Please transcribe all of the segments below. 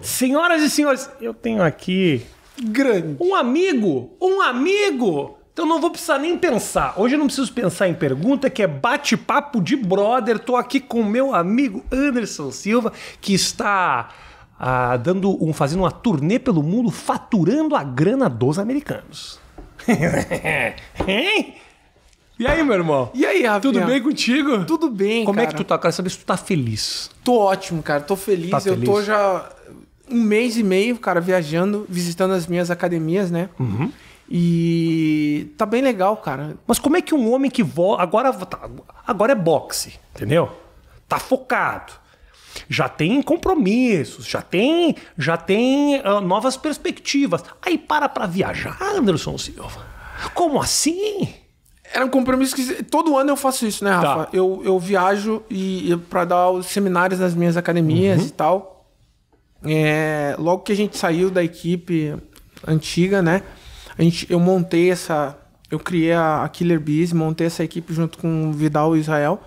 Senhoras e senhores, eu tenho aqui. Grande. Um amigo! Um amigo! Então não vou precisar nem pensar. Hoje eu não preciso pensar em pergunta, que é bate-papo de brother. Tô aqui com meu amigo Anderson Silva, que está ah, dando um, fazendo uma turnê pelo mundo, faturando a grana dos americanos. hein? E aí, meu irmão? E aí, Rafael? Tudo bem contigo? Tudo bem, Como cara. é que tu tá? Quero saber se tu tá feliz. Tô ótimo, cara. Tô feliz. Tá eu tô já um mês e meio, cara, viajando, visitando as minhas academias, né? Uhum. E tá bem legal, cara. Mas como é que um homem que volta. Agora, tá, agora é boxe, entendeu? Tá focado. Já tem compromissos, já tem, já tem uh, novas perspectivas. Aí para pra viajar, Anderson Silva. Como assim? era um compromisso que todo ano eu faço isso, né, tá. Rafa? Tá. Eu, eu viajo e, e para dar os seminários nas minhas academias uhum. e tal. É, logo que a gente saiu da equipe antiga, né? A gente, eu montei essa. Eu criei a, a Killer Bees, montei essa equipe junto com o Vidal e o Israel.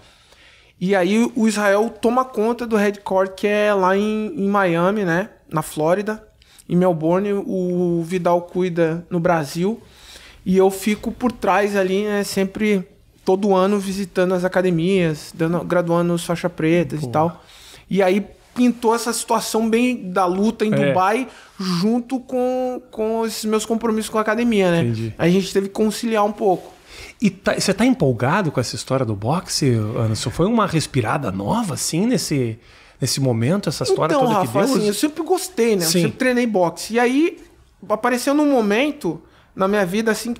E aí o Israel toma conta do headcourt que é lá em, em Miami, né? Na Flórida. Em Melbourne, o Vidal cuida no Brasil. E eu fico por trás ali, né, sempre todo ano visitando as academias, dando, graduando os faixa pretas Pô. e tal. E aí pintou essa situação bem da luta em é. Dubai junto com, com esses meus compromissos com a academia, né? Entendi. A gente teve que conciliar um pouco. E tá, você tá empolgado com essa história do boxe, Anderson? Foi uma respirada nova, assim, nesse, nesse momento, essa história então, toda Rafa, que deu? Assim, eu sempre gostei, né? Sim. Eu sempre treinei boxe. E aí apareceu num momento na minha vida, assim,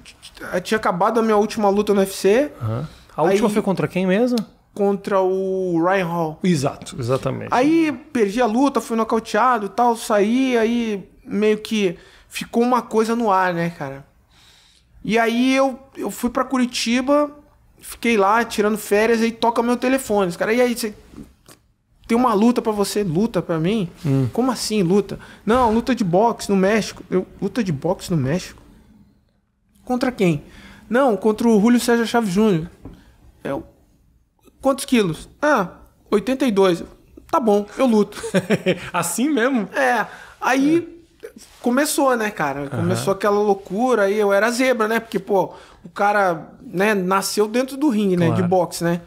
eh, tinha acabado a minha última luta no UFC. Uhum. A aí, última foi contra quem mesmo? Contra o Ryan Hall. Exato, exatamente. Aí perdi a luta, fui nocauteado e tal, saí, aí meio que ficou uma coisa no ar, né, cara? E aí eu, eu fui para Curitiba, fiquei lá tirando férias aí toca meu telefone. cara, e aí você tem uma luta para você, luta para mim? Hum. Como assim luta? Não, luta de boxe no México. Eu, luta de boxe no México? Contra quem? Não, contra o Julio César Chaves Júnior. Eu, é quantos quilos? Ah, 82. Tá bom, eu luto. assim mesmo? É. Aí é. começou, né, cara? Começou uhum. aquela loucura. Aí eu era zebra, né? Porque, pô, o cara, né, nasceu dentro do ringue, né? De boxe, né?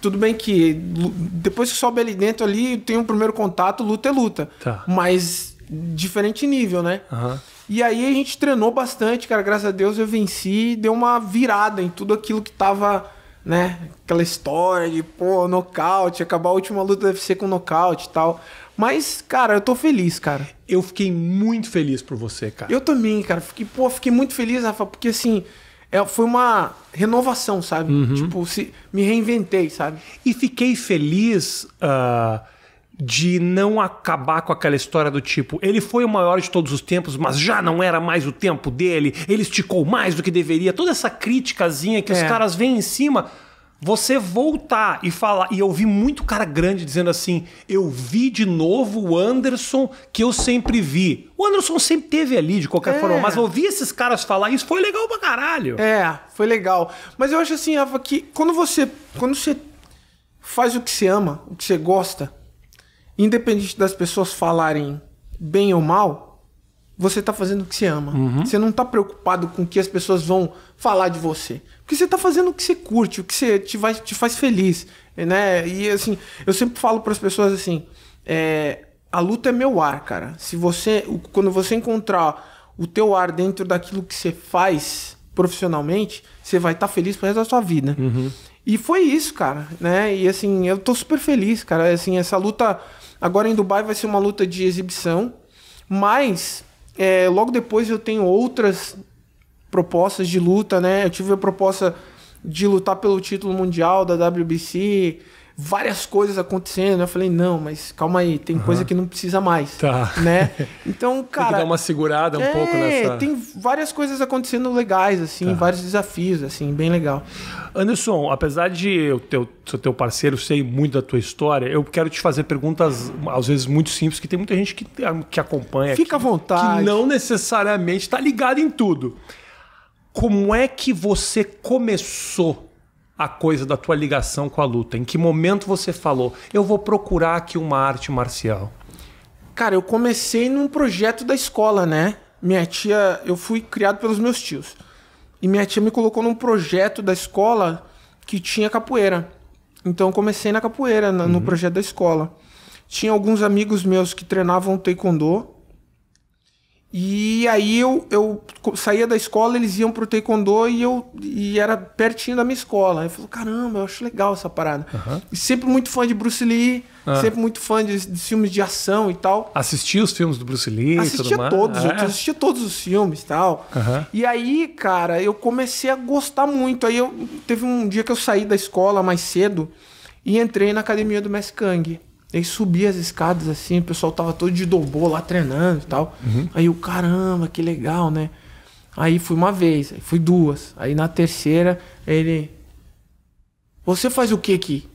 Tudo bem que depois que sobe ali dentro ali, tem um primeiro contato, luta é luta. Tá. Mas diferente nível, né? Uhum. E aí a gente treinou bastante, cara. Graças a Deus eu venci e deu uma virada em tudo aquilo que tava, né? Aquela história de, pô, nocaute, acabar a última luta deve ser com nocaute e tal. Mas, cara, eu tô feliz, cara. Eu fiquei muito feliz por você, cara. Eu também, cara. Fiquei, pô, fiquei muito feliz, Rafa, porque assim. É, foi uma renovação, sabe? Uhum. Tipo, se, me reinventei, sabe? E fiquei feliz. Uh de não acabar com aquela história do tipo, ele foi o maior de todos os tempos, mas já não era mais o tempo dele, ele esticou mais do que deveria. Toda essa criticazinha que é. os caras vêm em cima você voltar e falar. E eu vi muito cara grande dizendo assim: eu vi de novo o Anderson que eu sempre vi. O Anderson sempre teve ali, de qualquer é. forma, mas ouvir esses caras falar isso foi legal pra caralho. É, foi legal. Mas eu acho assim, Rafa, que quando você, quando você faz o que você ama, o que você gosta, independente das pessoas falarem bem ou mal, você tá fazendo o que você ama. Uhum. Você não tá preocupado com o que as pessoas vão falar de você. Porque você tá fazendo o que você curte, o que você te, vai, te faz feliz. Né? E assim, eu sempre falo para as pessoas assim: é, a luta é meu ar, cara. Se você. Quando você encontrar o teu ar dentro daquilo que você faz profissionalmente, você vai estar tá feliz pro resto da sua vida. Uhum. E foi isso, cara, né? E assim, eu tô super feliz, cara. Assim, essa luta Agora em Dubai vai ser uma luta de exibição, mas é, logo depois eu tenho outras propostas de luta, né? Eu tive a proposta de lutar pelo título mundial da WBC, várias coisas acontecendo. Eu falei, não, mas calma aí, tem uhum. coisa que não precisa mais. Tá. Né? Então, cara. tem que dar uma segurada um é, pouco nessa. Tem várias coisas acontecendo legais, assim, tá. vários desafios, assim, bem legal. Anderson, apesar de eu teu, ser teu parceiro, sei muito da tua história, eu quero te fazer perguntas, às vezes, muito simples, que tem muita gente que, ah, que acompanha. Fica que, à vontade. Que não necessariamente está ligado em tudo. Como é que você começou a coisa da tua ligação com a luta? Em que momento você falou, eu vou procurar aqui uma arte marcial? Cara, eu comecei num projeto da escola, né? Minha tia, eu fui criado pelos meus tios. E minha tia me colocou num projeto da escola que tinha capoeira. Então eu comecei na capoeira, na, uhum. no projeto da escola. Tinha alguns amigos meus que treinavam taekwondo e aí eu, eu saía da escola, eles iam pro taekwondo e eu e era pertinho da minha escola. Aí eu falei, caramba, eu acho legal essa parada. Uhum. E sempre muito fã de Bruce Lee, ah. sempre muito fã de, de, filmes de ação e tal. Assistia os filmes do Bruce Lee? Assistia todos, ah, é? assistia todos os filmes e tal. Uhum. E aí, cara, eu comecei a gostar muito. Aí eu teve um dia que eu saí da escola mais cedo e entrei na academia do Messi Kang. Aí subi as escadas assim, o pessoal tava todo de dobô lá treinando e tal. Uhum. Aí eu, caramba, que legal, né? Aí fui uma vez, aí fui duas. Aí na terceira, ele. Você faz o que aqui?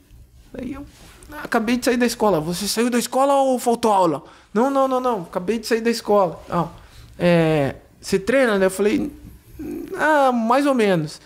Aí eu. Ah, acabei de sair da escola. Você saiu da escola ou faltou aula? Não, não, não, não. Acabei de sair da escola. Ah, é, você treina, né? Eu falei, ah, mais ou menos.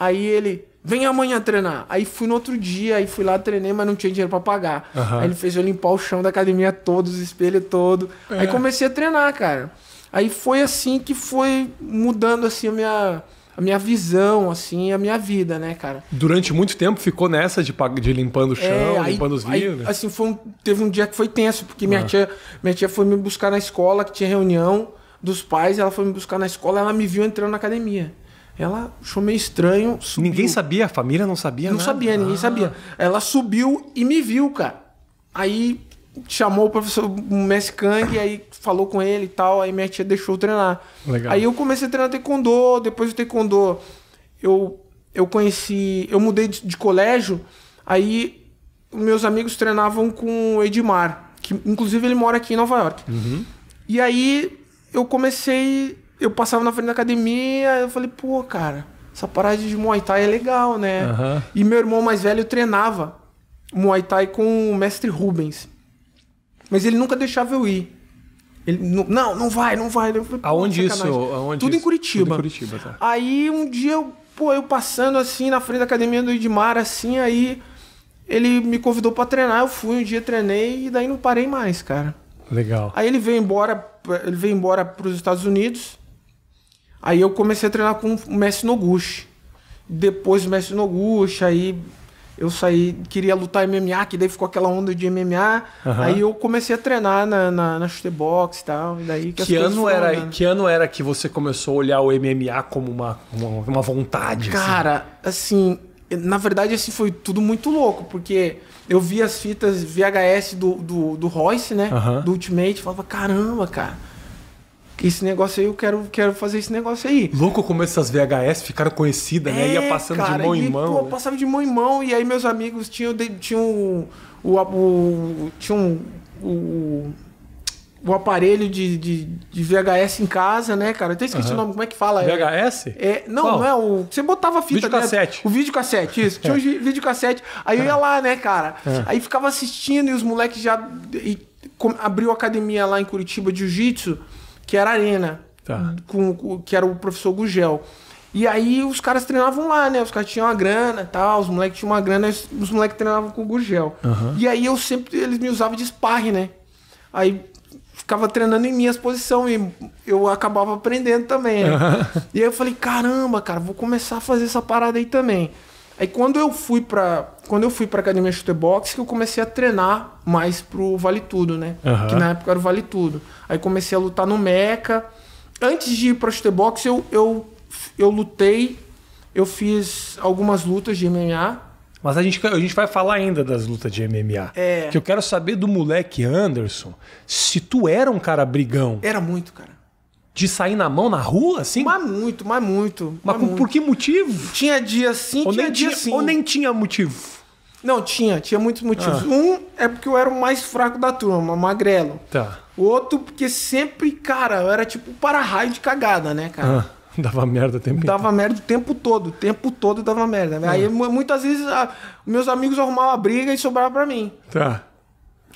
Aí ele, Vem amanhã treinar. Aí fui no outro dia, aí fui lá, treinei, mas não tinha dinheiro para pagar. Uhum. Aí ele fez eu limpar o chão da academia todo, os espelhos todo. É. Aí comecei a treinar, cara. Aí foi assim que foi mudando assim a minha, a minha visão, assim, a minha vida, né, cara? Durante muito tempo ficou nessa de, de limpando o é, chão, é, aí, limpando os vidros? Aí, assim, foi um, teve um dia que foi tenso, porque minha, ah. tia, minha tia foi me buscar na escola, que tinha reunião dos pais, ela foi me buscar na escola, ela me viu entrando na academia. Ela achou meio estranho. Subiu. Ninguém sabia, a família não sabia Não nada. sabia, ninguém ah. sabia. Ela subiu e me viu, cara. Aí chamou o professor Messi Kang, aí falou com ele e tal, aí minha tia deixou eu treinar. Legal. Aí eu comecei a treinar taekwondo, depois do taekwondo eu, eu conheci, eu mudei de, de colégio, aí meus amigos treinavam com o Edmar, que inclusive ele mora aqui em Nova York. Uhum. E aí eu comecei eu passava na frente da academia, eu falei, pô, cara, essa parada de Muay Thai é legal, né? Uhum. E meu irmão mais velho treinava Muay Thai com o mestre Rubens. Mas ele nunca deixava eu ir. Ele, não, não vai, não vai. Falei, aonde isso? Aonde tudo, isso? Em Curitiba. tudo em Curitiba. Tá. Aí um dia eu, pô, eu passando assim na frente da academia do Edmar, assim, aí ele me convidou para treinar, eu fui um dia, treinei e daí não parei mais, cara. Legal. Aí ele veio embora, ele veio embora para os Estados Unidos. Aí eu comecei a treinar com o Messi Noguchi. Depois o Messi Noguchi, aí eu saí, queria lutar MMA, que daí ficou aquela onda de MMA. Uhum. Aí eu comecei a treinar na, na, na e tal. daí que, que ano era Que ano era que você começou a olhar o MMA como uma, uma, uma vontade? Assim? Cara, assim, assim na verdade assim, foi tudo muito louco, porque eu vi as fitas VHS do, do, do Royce, né? Uhum. Do Ultimate, falava, caramba, cara esse negócio aí, eu quero, quero fazer esse negócio aí. Louco como essas VHS ficaram conhecidas, é, né? Ia é, passando cara, de mão e, em mão. Pô, né? passava de mão em mão, e aí meus amigos tinham, tinham o, o, o, o aparelho de, de, de, VHS em casa, né, cara? Eu até esqueci uhum. o nome, como é que fala? É- VHS? É, não, Qual? não é o. Você botava fita de cassete. Né? O cassete isso. Tinha um é. cassete Aí eu ia lá, né, cara? É. Aí ficava assistindo e os moleques já. E, com, abriu academia lá em Curitiba de Jiu-Jitsu que era a arena, tá. com, que era o professor Gugel. E aí os caras treinavam lá, né? Os caras tinham uma grana e tal, os moleques tinham uma grana, os moleques treinavam com o Gugel. Uhum. E aí eu sempre, eles me usavam de esparre, né? Aí ficava treinando em minha exposição e eu acabava aprendendo também. Né? Uhum. E aí eu falei, caramba, cara, vou começar a fazer essa parada aí também. Aí quando eu fui para quando eu fui para academia de chutebox que eu comecei a treinar mais pro Vale Tudo, né? Uhum. Que na época era o Vale Tudo. Aí comecei a lutar no Meca. Antes de ir para chutebox eu, eu eu lutei, eu fiz algumas lutas de MMA. Mas a gente, a gente vai falar ainda das lutas de MMA. É. Que eu quero saber do moleque Anderson se tu era um cara brigão. Era muito, cara. De sair na mão na rua, assim? Mas muito, mas muito. Mas, mas por, muito. por que motivo? Tinha dia sim, ou tinha dia tinha, sim. Ou nem tinha motivo? Não, tinha. Tinha muitos motivos. Ah. Um é porque eu era o mais fraco da turma, magrelo. Tá. O outro porque sempre, cara, eu era tipo para-raio de cagada, né, cara? Ah. Dava merda o tempo Dava merda o tempo todo. O tempo todo dava merda. Ah. Aí é. muitas vezes a, meus amigos arrumavam a briga e sobrava pra mim. Tá.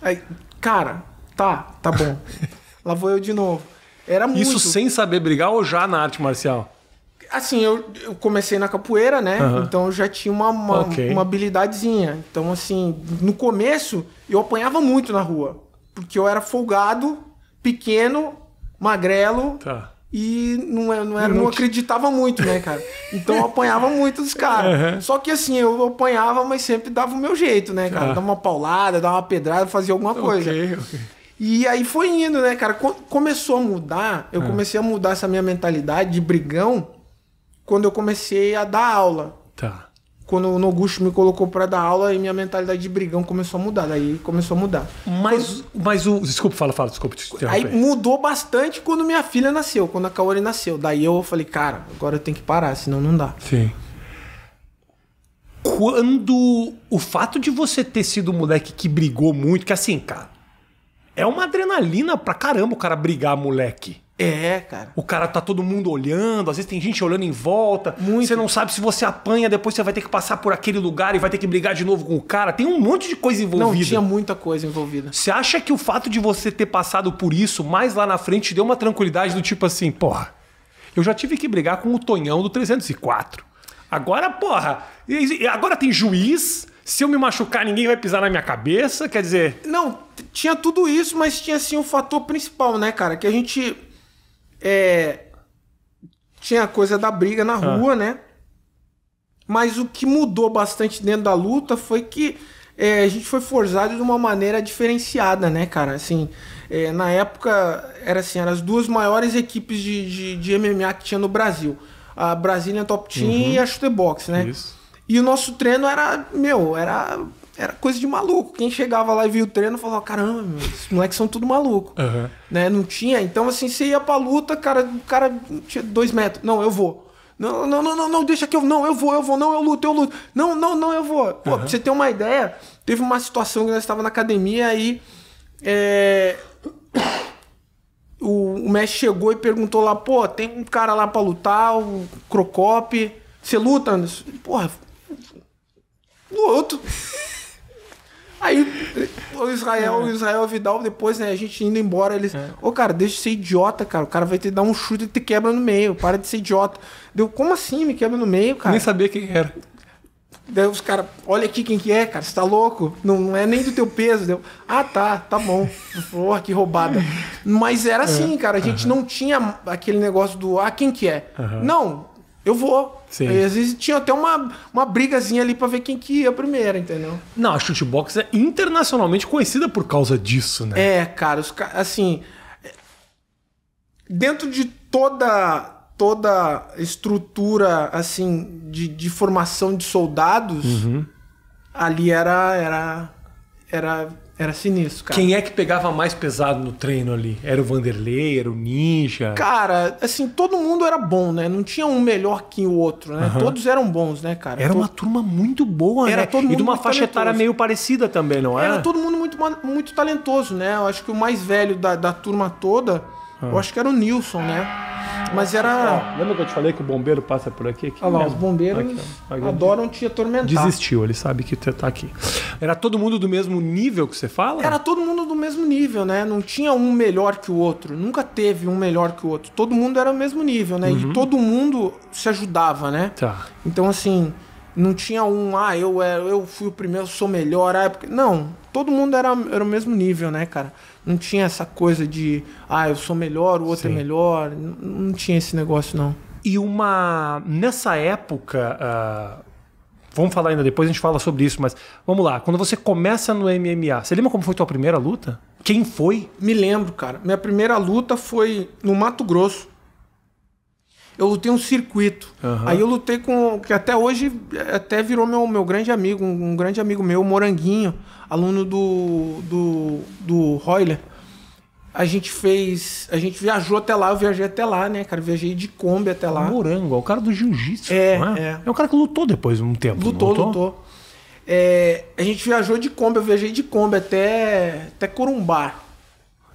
Aí, cara, tá, tá bom. Lá vou eu de novo. Era muito. Isso sem saber brigar ou já na arte marcial? Assim, eu, eu comecei na capoeira, né? Uhum. Então eu já tinha uma, uma, okay. uma habilidadezinha. Então, assim, no começo eu apanhava muito na rua. Porque eu era folgado, pequeno, magrelo. Tá e não, é, não, era, não, acreditava muito, né, cara? Então eu apanhava muito dos caras. Uhum. Só que assim, eu apanhava, mas sempre dava o meu jeito, né, cara? Ah. Dava uma paulada, dava uma pedrada, fazia alguma coisa. Okay, okay. E aí foi indo, né, cara? Começou a mudar, eu é. comecei a mudar essa minha mentalidade de brigão quando eu comecei a dar aula. Tá. Quando o Nogucho me colocou para dar aula, e minha mentalidade de brigão começou a mudar. Daí começou a mudar. Mas, quando... mas o. Desculpa, fala, fala, desculpa. Te aí mudou bastante quando minha filha nasceu, quando a Kaori nasceu. Daí eu falei, cara, agora eu tenho que parar, senão não dá. Sim quando o fato de você ter sido um moleque que brigou muito, que assim, cara, é uma adrenalina pra caramba o cara brigar, moleque. É, cara. O cara tá todo mundo olhando, às vezes tem gente olhando em volta. Muito. Você não sabe se você apanha, depois você vai ter que passar por aquele lugar e vai ter que brigar de novo com o cara. Tem um monte de coisa envolvida. Não, tinha muita coisa envolvida. Você acha que o fato de você ter passado por isso mais lá na frente deu uma tranquilidade do tipo assim, porra, eu já tive que brigar com o Tonhão do 304. Agora, porra, agora tem juiz, se eu me machucar, ninguém vai pisar na minha cabeça? Quer dizer. Não, tinha tudo isso, mas tinha assim o um fator principal, né, cara? Que a gente. É, tinha a coisa da briga na ah. rua, ah. né? Mas o que mudou bastante dentro da luta foi que é, a gente foi forjado de uma maneira diferenciada, né, cara? Assim, é, na época, era assim, eram as duas maiores equipes de, de, de MMA que tinha no Brasil. A Brasília Top Team uhum. e a Shooter Box, né? Isso. E o nosso treino era, meu, era, era coisa de maluco. Quem chegava lá e via o treino falava, caramba, meu, esses moleques são tudo maluco. Uhum. Né? Não tinha. Então, assim, você ia pra luta, cara, o cara tinha dois metros. Não, eu vou. Não, não, não, não, não, deixa que eu. Não, eu vou, eu vou, não, eu luto, eu luto. Não, não, não, eu vou. Pô, uhum. pra você ter uma ideia, teve uma situação que nós estávamos na academia e. Eh, é... O, o mestre chegou e perguntou lá, pô, tem um cara lá pra lutar, o Crocop. Você luta, Anderson? Porra, no outro. Aí o Israel, o é. Israel Vidal, depois, né, a gente indo embora, eles. É. Ô, oh, cara, deixa de ser idiota, cara. O cara vai te dar um chute e te quebra no meio. Para de ser idiota. Deu, como assim? Me quebra no meio, cara? Nem sabia quem era. Daí os caras, olha aqui quem que é, cara, você tá louco? Não, não é nem do teu peso. Deu, ah, tá, tá bom. Porra, que roubada. Mas era é. assim, cara, a gente uhum. não tinha aquele negócio do, ah, quem que é? Uhum. Não, eu vou. Sim. E às vezes tinha até uma, uma brigazinha ali pra ver quem que ia primeiro, entendeu? Não, a shootbox é internacionalmente conhecida por causa disso, né? É, cara, os, assim. Dentro de toda toda estrutura assim de, de formação de soldados uhum. ali era era era era sinistro, cara. Quem é que pegava mais pesado no treino ali? Era o Vanderlei, era o Ninja? Cara, assim, todo mundo era bom, né? Não tinha um melhor que o outro, né? Uhum. Todos eram bons, né, cara? Era todo... uma turma muito boa, era né? Todo mundo e de uma faixa etária meio parecida também, não é? Era todo mundo muito, muito talentoso, né? Eu acho que o mais velho da, da turma toda, uhum. eu ah. acho que era o Nilson, né? Mas era. Ó, lembra que eu te falei que o bombeiro passa por aqui? aqui Olha lá, os bombeiros aqui, aqui, adoram te atormentar. Desistiu, ele sabe que você tá, tá aqui. Era todo mundo do mesmo nível que você fala? Era todo mundo do mesmo nível, né? Não tinha um melhor que o outro. Nunca teve um melhor que o outro. Todo mundo era o mesmo nível, né? Uhum. E todo mundo se ajudava, né? Tá. Então, assim, não tinha um, ah, eu, é, eu fui o primeiro, sou melhor. Ah, é porque... Não, todo mundo era, era o mesmo nível, né, cara? Não tinha essa coisa de, ah, eu sou melhor, o outro é Sim. é melhor. Não, não, tinha esse negócio, não. E uma. Nessa época. Uh... Vamos falar ainda depois, a gente fala sobre isso, mas vamos lá. Quando você começa no MMA, você lembra como foi tua primeira luta? Quem foi? Me lembro, cara. Minha primeira luta foi no Mato Grosso eu lutei um circuito. Uhum. Aí eu lutei com. que até hoje até virou meu, meu grande amigo, um, um grande amigo meu, Moranguinho, aluno do. do. do Royler. A gente fez. A gente viajou até lá, eu viajei até lá, né, cara? Eu viajei de Kombi até lá. Morango, é o cara do jiu-jitsu. É, é? é. É cara que lutou depois um tempo. Lutou, lutou. lutou. É, a gente viajou de Kombi, eu viajei de Kombi até, até Corumbá.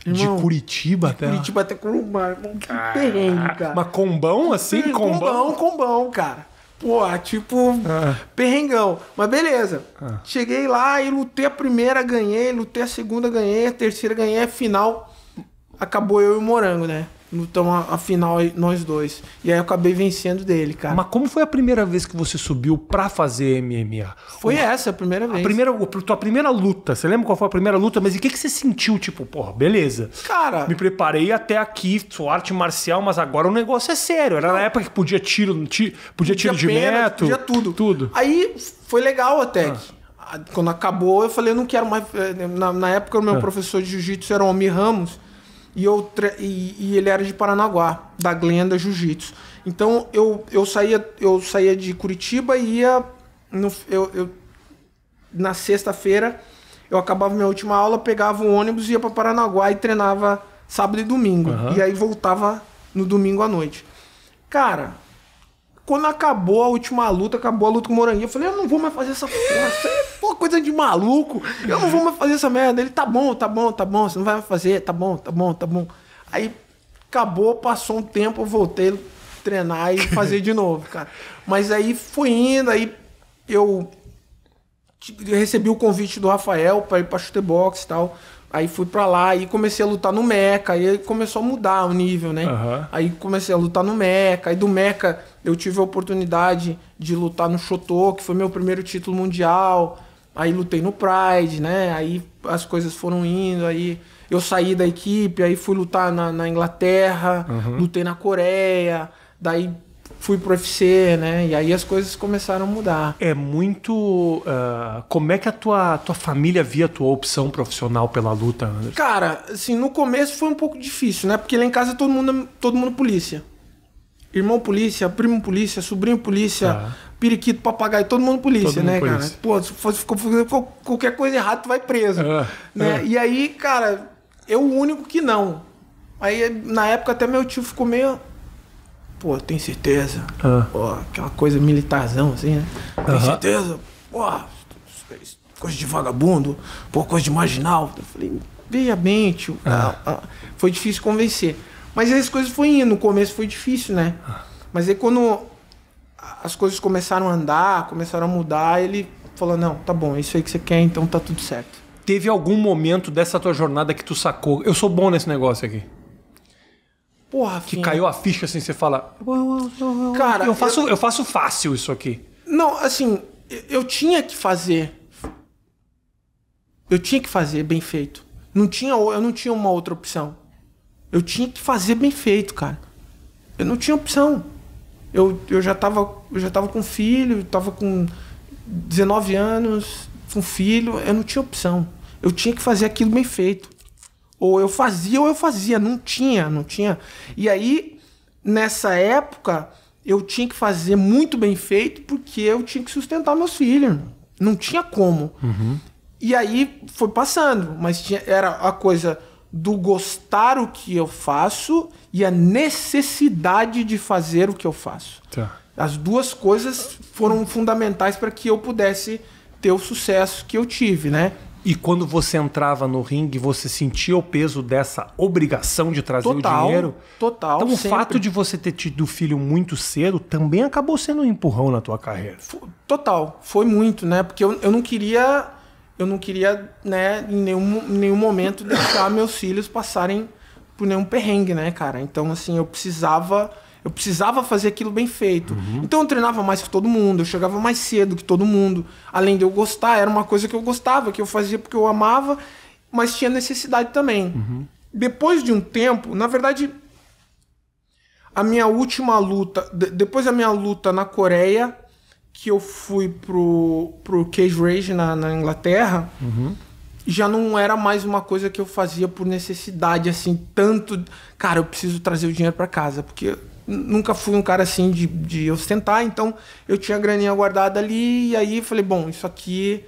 Irmão, de Curitiba de até. Curitiba até Curumar, irmão. Que ah. perrengue, cara. Mas combão assim? Perrengue, combão? Combão, combão, cara. Pô, tipo, ah. perrengão. Mas beleza. Ah. Cheguei lá e lutei a primeira, ganhei. Lutei a segunda, ganhei. A terceira, ganhei. A final, acabou eu e o Morango, né? Então, a, a, final, nós dois. E aí eu acabei vencendo dele, cara. Mas como foi a primeira vez que você subiu pra fazer MMA? Foi essa, a primeira vez. A primeira, a tua primeira luta. Você lembra qual foi a primeira luta? Mas e o que, que você sentiu? Tipo, porra, beleza. Cara... Me preparei até aqui, sou arte marcial, mas agora o negócio é sério. Era na época que podia tiro, tiro podia, podia tiro de pena, Podia tudo. Tudo. Aí foi legal até ah. que quando acabou, eu falei, eu não quero mais. Eh, na, na época, o meu ah. professor de jiu-jitsu era o Omi Ramos e, eu, e, e ele era de Paranaguá, da Glenda Jiu-Jitsu. Então eu, eu, saía, eu saía de Curitiba e ia. No, eu, eu na sexta-feira eu acabava minha última aula, pegava o ônibus, ia para Paranaguá e treinava sábado e domingo. Uhum. E aí voltava no domingo à noite. Cara, quando acabou a última luta, acabou a luta com o Moranguinho, eu falei, eu não vou mais fazer essa porra coisa de maluco. Eu não vou mais fazer essa merda. Ele, tá bom, tá bom, tá bom, você não vai mais fazer, tá bom, tá bom, tá bom. Aí acabou, passou um tempo, eu voltei a treinar e fazer de novo, cara. Mas aí fui indo, aí eu recebi o convite do Rafael para ir pra chutebox e tal. Aí fui pra lá e comecei a lutar no Meca. Aí começou a mudar o nível, né? Uhum. Aí comecei a lutar no Meca. Aí do Meca eu tive a oportunidade de lutar no Chotô, que foi meu primeiro título mundial. Aí lutei no Pride, né? Aí as coisas foram indo, aí eu saí da equipe, aí fui lutar na, na Inglaterra, uhum. lutei na Coreia, daí fui pro UFC, né? E aí as coisas começaram a mudar. É muito. Uh, como é que a tua, tua família via a tua opção profissional pela luta, Anderson? Cara, assim, no começo foi um pouco difícil, né? Porque lá em casa todo mundo, todo mundo polícia. Irmão polícia, primo polícia, sobrinho polícia, ah periquito, papagaio, todo mundo polícia, todo né, mundo cara? Pô, se ficou qualquer coisa errada, tu vai preso. É, né? É. E aí, cara, eu o único que não. Aí, na época, até meu tio ficou meio. Pô, tem certeza? Ah. Pô, aquela coisa militarzão, assim, né? Tem uh-huh. certeza? Pô, coisa de vagabundo, pô, coisa de marginal. Eu falei, veja bem, tio. Ah, ah, foi difícil convencer. Mas as coisas foi indo. No começo foi difícil, né? Ah. Mas aí quando as coisas começaram a andar, começaram a mudar, ele falou: "Não, tá bom, é isso aí que você quer, então tá tudo certo". Teve algum momento dessa tua jornada que tu sacou? Eu sou bom nesse negócio aqui. Porra, que caiu a ficha assim, você fala. Cara, eu faço, eu... eu faço fácil isso aqui. Não, assim, eu tinha que fazer. Eu tinha que fazer bem feito. Não tinha, eu não tinha uma outra opção. Eu tinha que fazer bem feito, cara. Eu não tinha opção eu, eu já estava já tava com filho, estava com 19 anos, com filho, eu não tinha opção. Eu tinha que fazer aquilo bem feito. Ou eu fazia ou eu fazia, não tinha, não tinha. E aí, nessa época, eu tinha que fazer muito bem feito porque eu tinha que sustentar meus filhos. Não tinha como. Uhum. E aí foi passando, mas tinha, era a coisa do gostar o que eu faço e a necessidade de fazer o que eu faço. Tá. As duas coisas foram fundamentais para que eu pudesse ter o sucesso que eu tive, né? E quando você entrava no ringue, você sentia o peso dessa obrigação de trazer total, o dinheiro? Total. Então, sempre. o fato de você ter tido filho muito cedo também acabou sendo um empurrão na tua carreira. Total. Foi muito, né? Porque eu, eu não queria, eu não queria, né, em nenhum, em nenhum momento deixar meus filhos passarem por nenhum perrengue, né, cara? Então, assim, eu precisava. Eu precisava fazer aquilo bem feito. Uhum. Então eu treinava mais que todo mundo, eu chegava mais cedo que todo mundo. Além de eu gostar, era uma coisa que eu gostava, que eu fazia porque eu amava, mas tinha necessidade também. Uhum. Depois de um tempo, na verdade, a minha última luta, depois da minha luta na Coreia, que eu fui pro, pro Cage Rage na, na Inglaterra, uhum já não era mais uma coisa que eu fazia por necessidade, assim, tanto. Cara, eu preciso trazer o dinheiro para casa, porque nunca fui um cara assim de, de ostentar, então eu tinha a graninha guardada ali, e aí falei, bom, isso aqui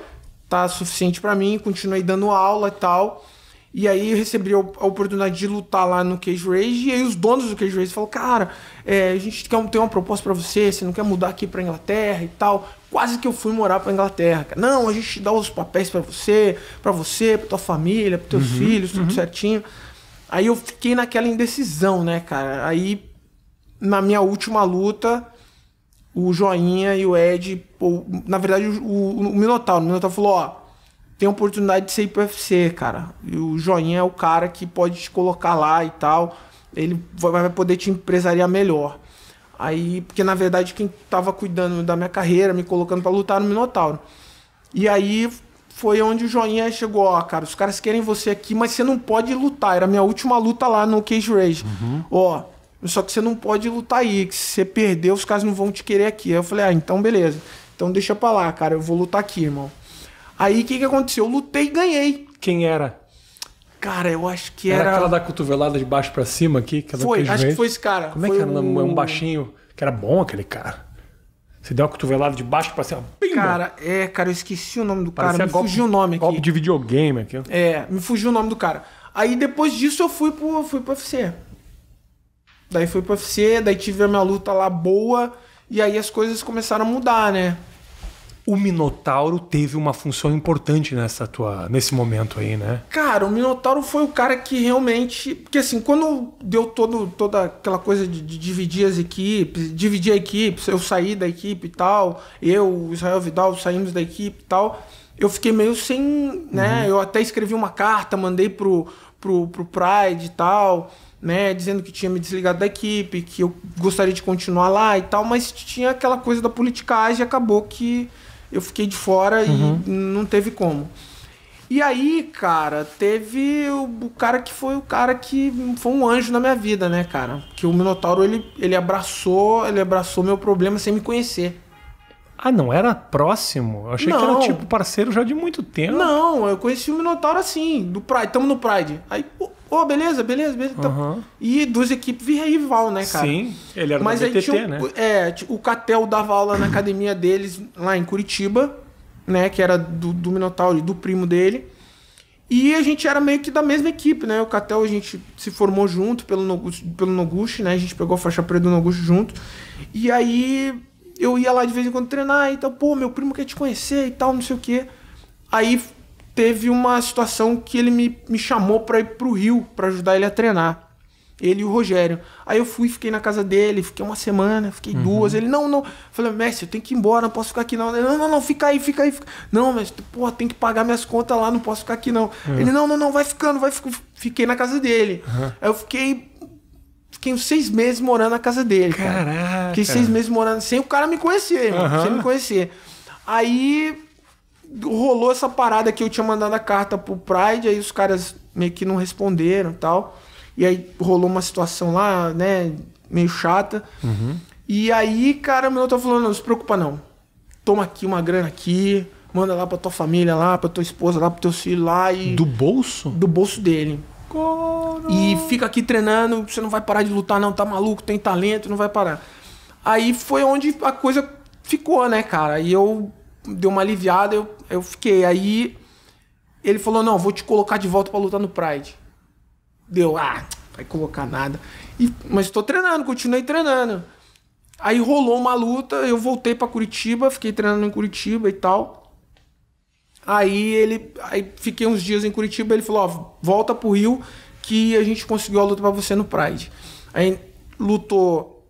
tá suficiente para mim, continuei dando aula e tal. E aí eu recebi a oportunidade de lutar lá no Cage Rage, e aí os donos do Cage Rage falaram, cara, é, a gente quer, tem uma proposta para você, você não quer mudar aqui pra Inglaterra e tal, quase que eu fui morar para Inglaterra. Cara. Não, a gente dá os papéis para você, para você, para tua família, para teus uhum, filhos, tudo uhum. certinho. Aí eu fiquei naquela indecisão, né, cara? Aí na minha última luta, o Joinha e o Ed, na verdade o, o Minotauro, o Minotauro falou, ó, tem oportunidade de ser pro UFC, cara. E o Joinha é o cara que pode te colocar lá e tal. Ele vai poder te empresariar melhor. Aí, porque na verdade quem estava cuidando da minha carreira, me colocando para lutar no Minotauro. E aí foi onde o joinha chegou, ó, cara, os caras querem você aqui, mas você não pode lutar. Era a minha última luta lá no Cage Rage. Uhum. Ó, só que você não pode lutar aí, que se você perder, os caras não vão te querer aqui. Aí eu falei, ah, então beleza. Então deixa pra lá, cara, eu vou lutar aqui, irmão. Aí o que, que aconteceu? Eu lutei e ganhei. Quem era? Cara, eu acho que era. Era aquela da cotovelada de baixo para cima aqui? Que foi, acho que foi esse cara. Como é foi é que era? Um... um baixinho. Que era bom aquele cara. Você deu uma cotovelada de baixo pra cima. Cara, é, cara, eu esqueci o nome do Parecia cara. Me golpe, fugiu o nome aqui. Golpe de videogame aqui. É, me fugiu o nome do cara. Aí depois disso eu fui pro, fui pro UFC. Daí fui pro UFC, daí tive a minha luta lá boa. E aí as coisas começaram a mudar, né? o Minotauro teve uma função importante nessa tua, nesse momento aí, né? Cara, o Minotauro foi o cara que realmente. Porque assim, quando deu todo, toda aquela coisa de, de dividir as equipes, dividir a equipe, eu saí da equipe e tal, eu, o Israel Vidal, saímos da equipe e tal, eu fiquei meio sem. né? Uhum. Eu até escrevi uma carta, mandei pro, pro, pro Pride e tal. Né, dizendo que tinha me desligado da equipe, que eu gostaria de continuar lá e tal, mas tinha aquela coisa da politicagem e acabou que eu fiquei de fora uhum. e não teve como. E aí, cara, teve o, o, cara que foi o cara que foi um anjo na minha vida, né, cara? Que o Minotauro ele, ele abraçou, ele abraçou meu problema sem me conhecer. Ah, não era próximo? Eu achei não. que era tipo parceiro já de muito tempo. Não, eu conheci o Minotauro assim, do Pride, tamo no Pride. Aí, pô, Ô, oh, beleza, beleza, beleza. Uhum. E duas equipes rival, né, cara? Sim, ele era Mas do BTT, tinha, né? É, o Catel dava aula na academia deles lá em Curitiba, né? Que era do, do Minotauro, do primo dele. E a gente era meio que da mesma equipe, né? O Catel a gente se formou junto pelo Noguchi, pelo Noguchi, né? A gente pegou a faixa preta do Noguchi junto. E aí eu ia lá de vez em quando treinar e então, tal, pô, meu primo quer te conhecer e tal, não sei o quê. Aí teve uma situação que ele me, me chamou para ir pro Rio, para ajudar ele a treinar. Ele e o Rogério. Aí eu fui, fiquei na casa dele, fiquei uma semana, fiquei uhum. duas. Ele, não, não. Falei, mestre, eu tenho que ir embora, não posso ficar aqui não. Ele, não, não, não, fica aí, fica aí. Fica... Não, mestre, porra, tem que pagar minhas contas lá, não posso ficar aqui não. Uhum. Ele, não, não, não, vai ficando, vai ficando. Fiquei na casa dele. Uhum. Aí eu fiquei fiquei uns seis meses morando na casa dele. Caraca. Cara. Fiquei seis meses morando sem o cara me conhecer, irmão, sem me conhecer. Aí rolou essa parada que eu tinha mandado a carta pro Pride, aí os caras meio que não responderam e tal. E aí rolou uma situação lá, né, meio chata. Uhum. E aí, cara, meu tá falando, não se preocupa não. Toma aqui uma grana aqui, manda lá pra tua família lá, pra tua esposa lá, pro teu filho lá e... Do bolso? Do bolso dele. Coro. E fica aqui treinando, você não vai parar de lutar não, tá maluco, tem talento, não vai parar. Aí foi onde a coisa ficou, né, cara? E eu deu uma aliviada, eu, eu fiquei. Aí ele falou: Não, vou te colocar de volta para lutar no Pride. Deu, ah, vai colocar nada. E, mas estou treinando, continuei treinando. Aí rolou uma luta, eu voltei para Curitiba, fiquei treinando em Curitiba e tal. Aí ele, aí fiquei uns dias em Curitiba, ele falou: Ó, volta pro Rio que a gente conseguiu a luta para você no Pride. Aí lutou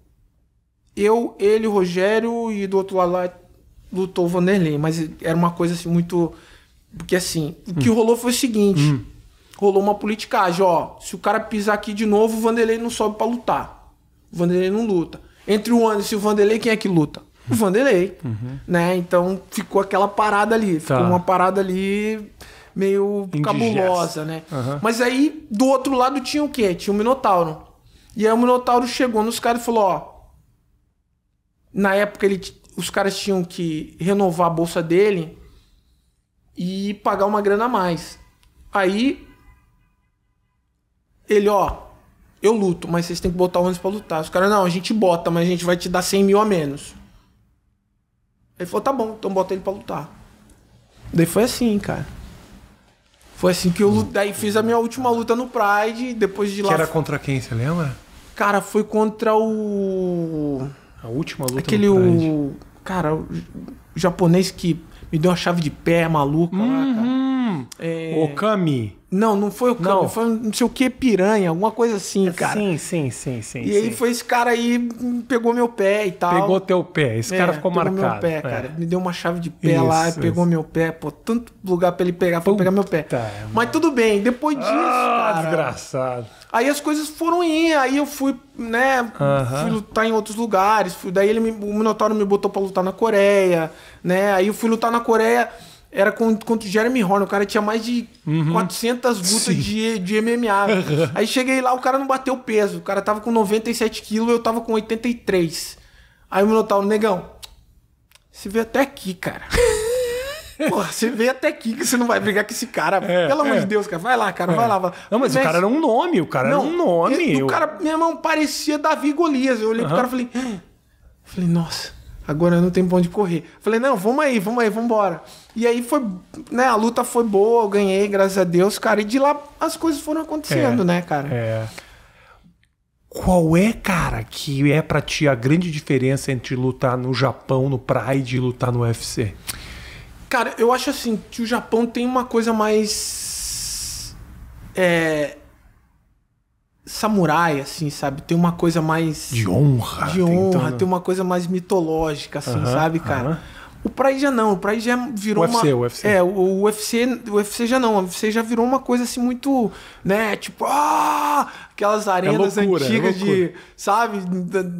eu, ele, o Rogério e do outro lado lá lutou o Vanderlei, mas era uma coisa assim muito. Porque assim, o que hum. rolou foi o seguinte: hum. rolou uma politicagem, ó. Se o cara pisar aqui de novo, o Vanderlei não sobe para lutar. O Vanderlei não luta. Entre o Anderson e o Vanderlei, quem é que luta? O Vanderlei. Uhum. Né? Então ficou aquela parada ali. Tá. Ficou uma parada ali meio cabulosa, né? Uhum. Mas aí, do outro lado, tinha o quê? Tinha o Minotauro. E aí o Minotauro chegou nos caras e falou, ó. Na época ele os caras tinham que renovar a bolsa dele e pagar uma grana a mais. Aí ele, ó, eu luto, mas vocês têm que botar o ônibus pra lutar. Os caras, não, a gente bota, mas a gente vai te dar 100 mil a menos. Ele falou, tá bom, então bota ele pra lutar. Daí foi assim, cara. Foi assim que eu hum. lutei. Daí fiz a minha última luta no Pride, depois de lá. Que era contra quem, você lembra? Cara, foi contra o. A última luta Aquele o. Cara, o japonês que me deu uma chave de pé maluco uhum. lá, cara. Uhum. O é... Okami. Não, não foi Okami, não. foi um, não sei o que, piranha, alguma coisa assim, cara. Sim, sim, sim, sim. E sim. aí foi esse cara aí, hum, pegou meu pé e tal. Pegou teu pé, esse é, cara ficou pegou marcado. Pegou meu pé, é. cara. Me deu uma chave de pé isso, lá, isso. pegou meu pé, pô, tanto lugar pra ele pegar, foi pegar meu pé. Mano. Mas tudo bem, depois disso, ah, cara, desgraçado. Aí as coisas foram indo, aí eu fui, né, uh -huh. fui lutar em outros lugares, fui, daí ele me, o Minotauro me botou pra lutar na Coreia, né, aí eu fui lutar na Coreia era contra, contra o Jeremy Horn. O cara tinha mais de uhum. 400 lutas de, de MMA. Uhum. Aí cheguei lá, o cara não bateu peso. O cara tava com 97 quilos, eu tava com 83. Aí o Minotauro, negão, você vê até aqui, cara. Porra, você vê até aqui que você não vai brigar com esse cara. É, Pelo amor é. de Deus, cara. Vai lá, cara, é. vai lá. Vai. Não, mas, o cara era um nome, o cara não, era um nome. eu... O cara, minha mão parecia Davi Golias. Eu olhei uhum. pro cara e falei. Hum. Falei, nossa agora não tem pra onde correr. Falei, não, vamos aí, vamos aí, vamos embora. E aí foi, né, a luta foi boa, eu ganhei, graças a Deus, cara. E de lá as coisas foram acontecendo, é, né, cara? É. Qual é, cara, que é para ti a grande diferença entre lutar no Japão, no Pride e lutar no UFC? Cara, eu acho assim que o Japão tem uma coisa mais é, samurai, assim, sabe? Tem uma coisa mais. De honra. De honra, tentando... tem uma coisa mais mitológica, assim, uh -huh, sabe, cara? Uh -huh. O Praí é, já não, o Praí já virou uma. UFC. É, o, o UFC, o UFC já não, o UFC já virou uma coisa assim muito, né, tipo, ah, aquelas é arenas é loucura, antigas é de, sabe,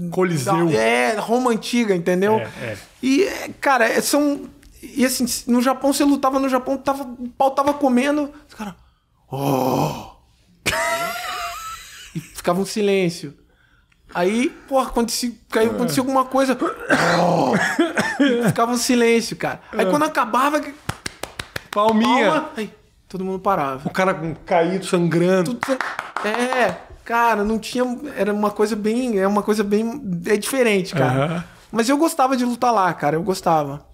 Coliseu. Da, é, Roma antiga, entendeu? É, é. e cara, são e assim, no Japão você lutava no Japão, tava, o pau tava comendo, cara, oh. ficava um silêncio. Aí, porra, acontecia, caiu, acontecia é. alguma coisa. ficava um silêncio, cara. Aí é. quando acabava. Palminha. Palma, aí, todo mundo parava. O cara caído, sangrando. Tudo, é, cara, não tinha. Era uma coisa bem. É uma coisa bem. É diferente, cara. Uhum. Mas eu gostava de lutar lá, cara. Eu gostava.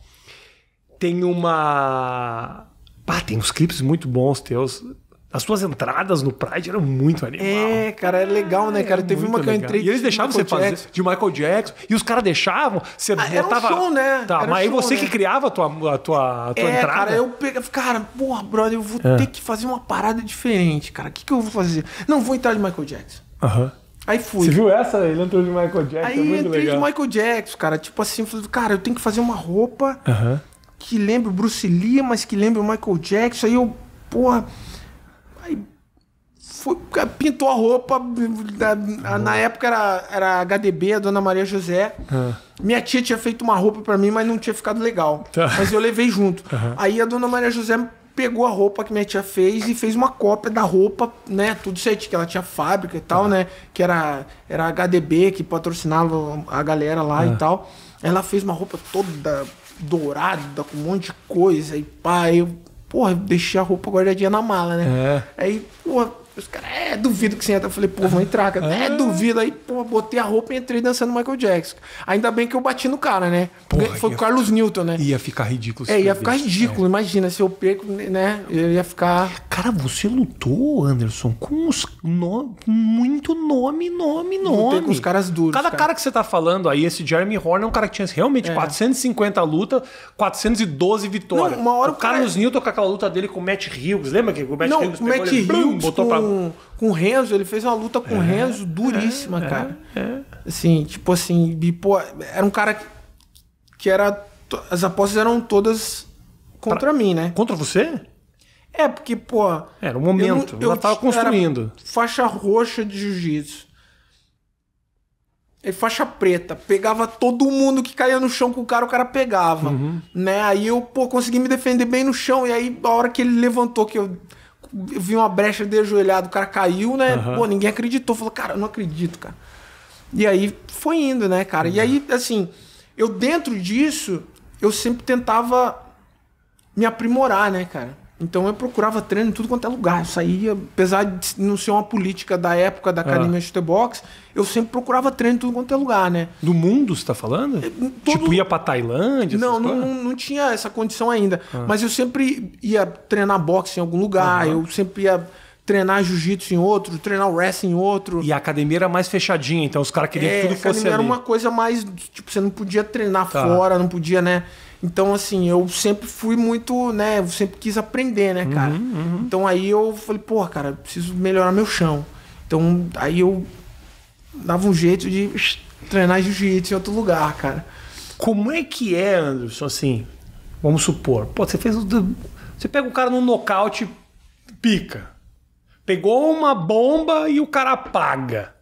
Tem uma. Pá, tem uns clipes muito bons teus. As suas entradas no Pride eram muito animais. É, cara, é legal, né, é cara? É, Teve uma que legal. eu entrei. E eles deixavam você fazer Jackson. de Michael Jackson. E os caras deixavam. Você ah, botava. Era um show, né? Tá, era mas um aí você né? que criava a tua, a tua, a tua é, entrada. Cara, eu pegava. Cara, porra, brother, eu vou é. ter que fazer uma parada diferente, cara. O que, que eu vou fazer? Não, vou entrar de Michael Jackson. Aham. Aí fui. Você viu essa? Ele entrou de Michael Jackson. Aí muito entrei legal. de Michael Jackson, cara. Tipo assim, falei, cara, eu tenho que fazer uma roupa que lembre o Bruce Lee, mas que lembre o Michael Jackson. Aí eu, porra pintou a roupa. Na, na época era, era HDB, a Dona Maria José. Uhum. Minha tia tinha feito uma roupa para mim, mas não tinha ficado legal. Tá. Mas eu levei junto. Uhum. Aí a Dona Maria José pegou a roupa que minha tia fez e fez uma cópia da roupa, né? Tudo certinho, que ela tinha fábrica e tal, uhum. né? Que era, era HDB que patrocinava a galera lá e ah. tal. Ela fez uma roupa toda dourada, com um monte de coisa e pá. Eu, porra, deixei a roupa guardadinha na mala, né? É. Aí, porra, os caras, é, duvido que você entra. Eu falei, pô, vou entrar, cara. É, ah. duvido. Aí, pô, botei a roupa e entrei dançando Michael Jackson. Ainda bem que eu bati no cara, né? Porra, foi o Carlos ficar, Newton, né? Ia ficar ridículo. É, ia ficar ridículo. É. Imagina, se eu perco, né? Eu ia ficar... Cara, você lutou, Anderson, com os no... muito nome, nome, nome. Lutei com os caras duros. Cada cara. cara. que você tá falando aí, esse Jeremy Horn é um cara que tinha realmente é. 450 luta, 412 vitórias. Não, uma hora o, Carlos cara... Newton com aquela luta dele com o Matt Hughes, lembra que o Matt Hughes Hughes botou pra com, o Renzo, ele fez uma luta com o é, Renzo é, duríssima, é, cara. É, Assim, tipo assim, e, pô, era um cara que, que era. As apostas eram todas contra pra, mim, né? Contra você? É, porque, pô. Era o um momento, eu, eu, eu tava construindo. Faixa roxa de jiu-jitsu. E faixa preta. Pegava todo mundo que caía no chão com o cara, o cara pegava. Uhum. Né? Aí eu, pô, consegui me defender bem no chão. E aí, a hora que ele levantou, que eu eu vi uma brecha de ajoelhado, o cara caiu, né? Uhum. Pô, ninguém acreditou. Falou, cara, eu não acredito, cara. E aí foi indo, né, cara? Uhum. E aí, assim, eu dentro disso, eu sempre tentava me aprimorar, né, cara? Então eu procurava treino em tudo quanto é lugar. Eu saía, apesar de não ser uma política da época da academia ah. de boxe, eu sempre procurava treino em tudo quanto é lugar, né? Do mundo, você tá falando? É, todo... Tipo, ia pra Tailândia? Não, não, não, não, tinha essa condição ainda. Ah. Mas eu sempre ia treinar boxe em algum lugar, uhum. eu sempre ia treinar jiu-jitsu em outro, treinar wrestling em outro. E a academia era mais fechadinha, então os caras queriam é, que tudo fosse ali. era uma coisa mais, tipo, você não podia treinar tá. fora, não podia, né? Então, assim, eu sempre fui muito, né? Eu sempre quis aprender, né, cara? Uhum, uhum. Então aí eu falei, pô, cara, preciso melhorar meu chão. Então aí eu dava um jeito de treinar jiu-jitsu em outro lugar, cara. Como é que é, Anderson, assim? Vamos supor, pô, você fez. Você pega o cara num nocaute, pica. Pegou uma bomba e o cara apaga.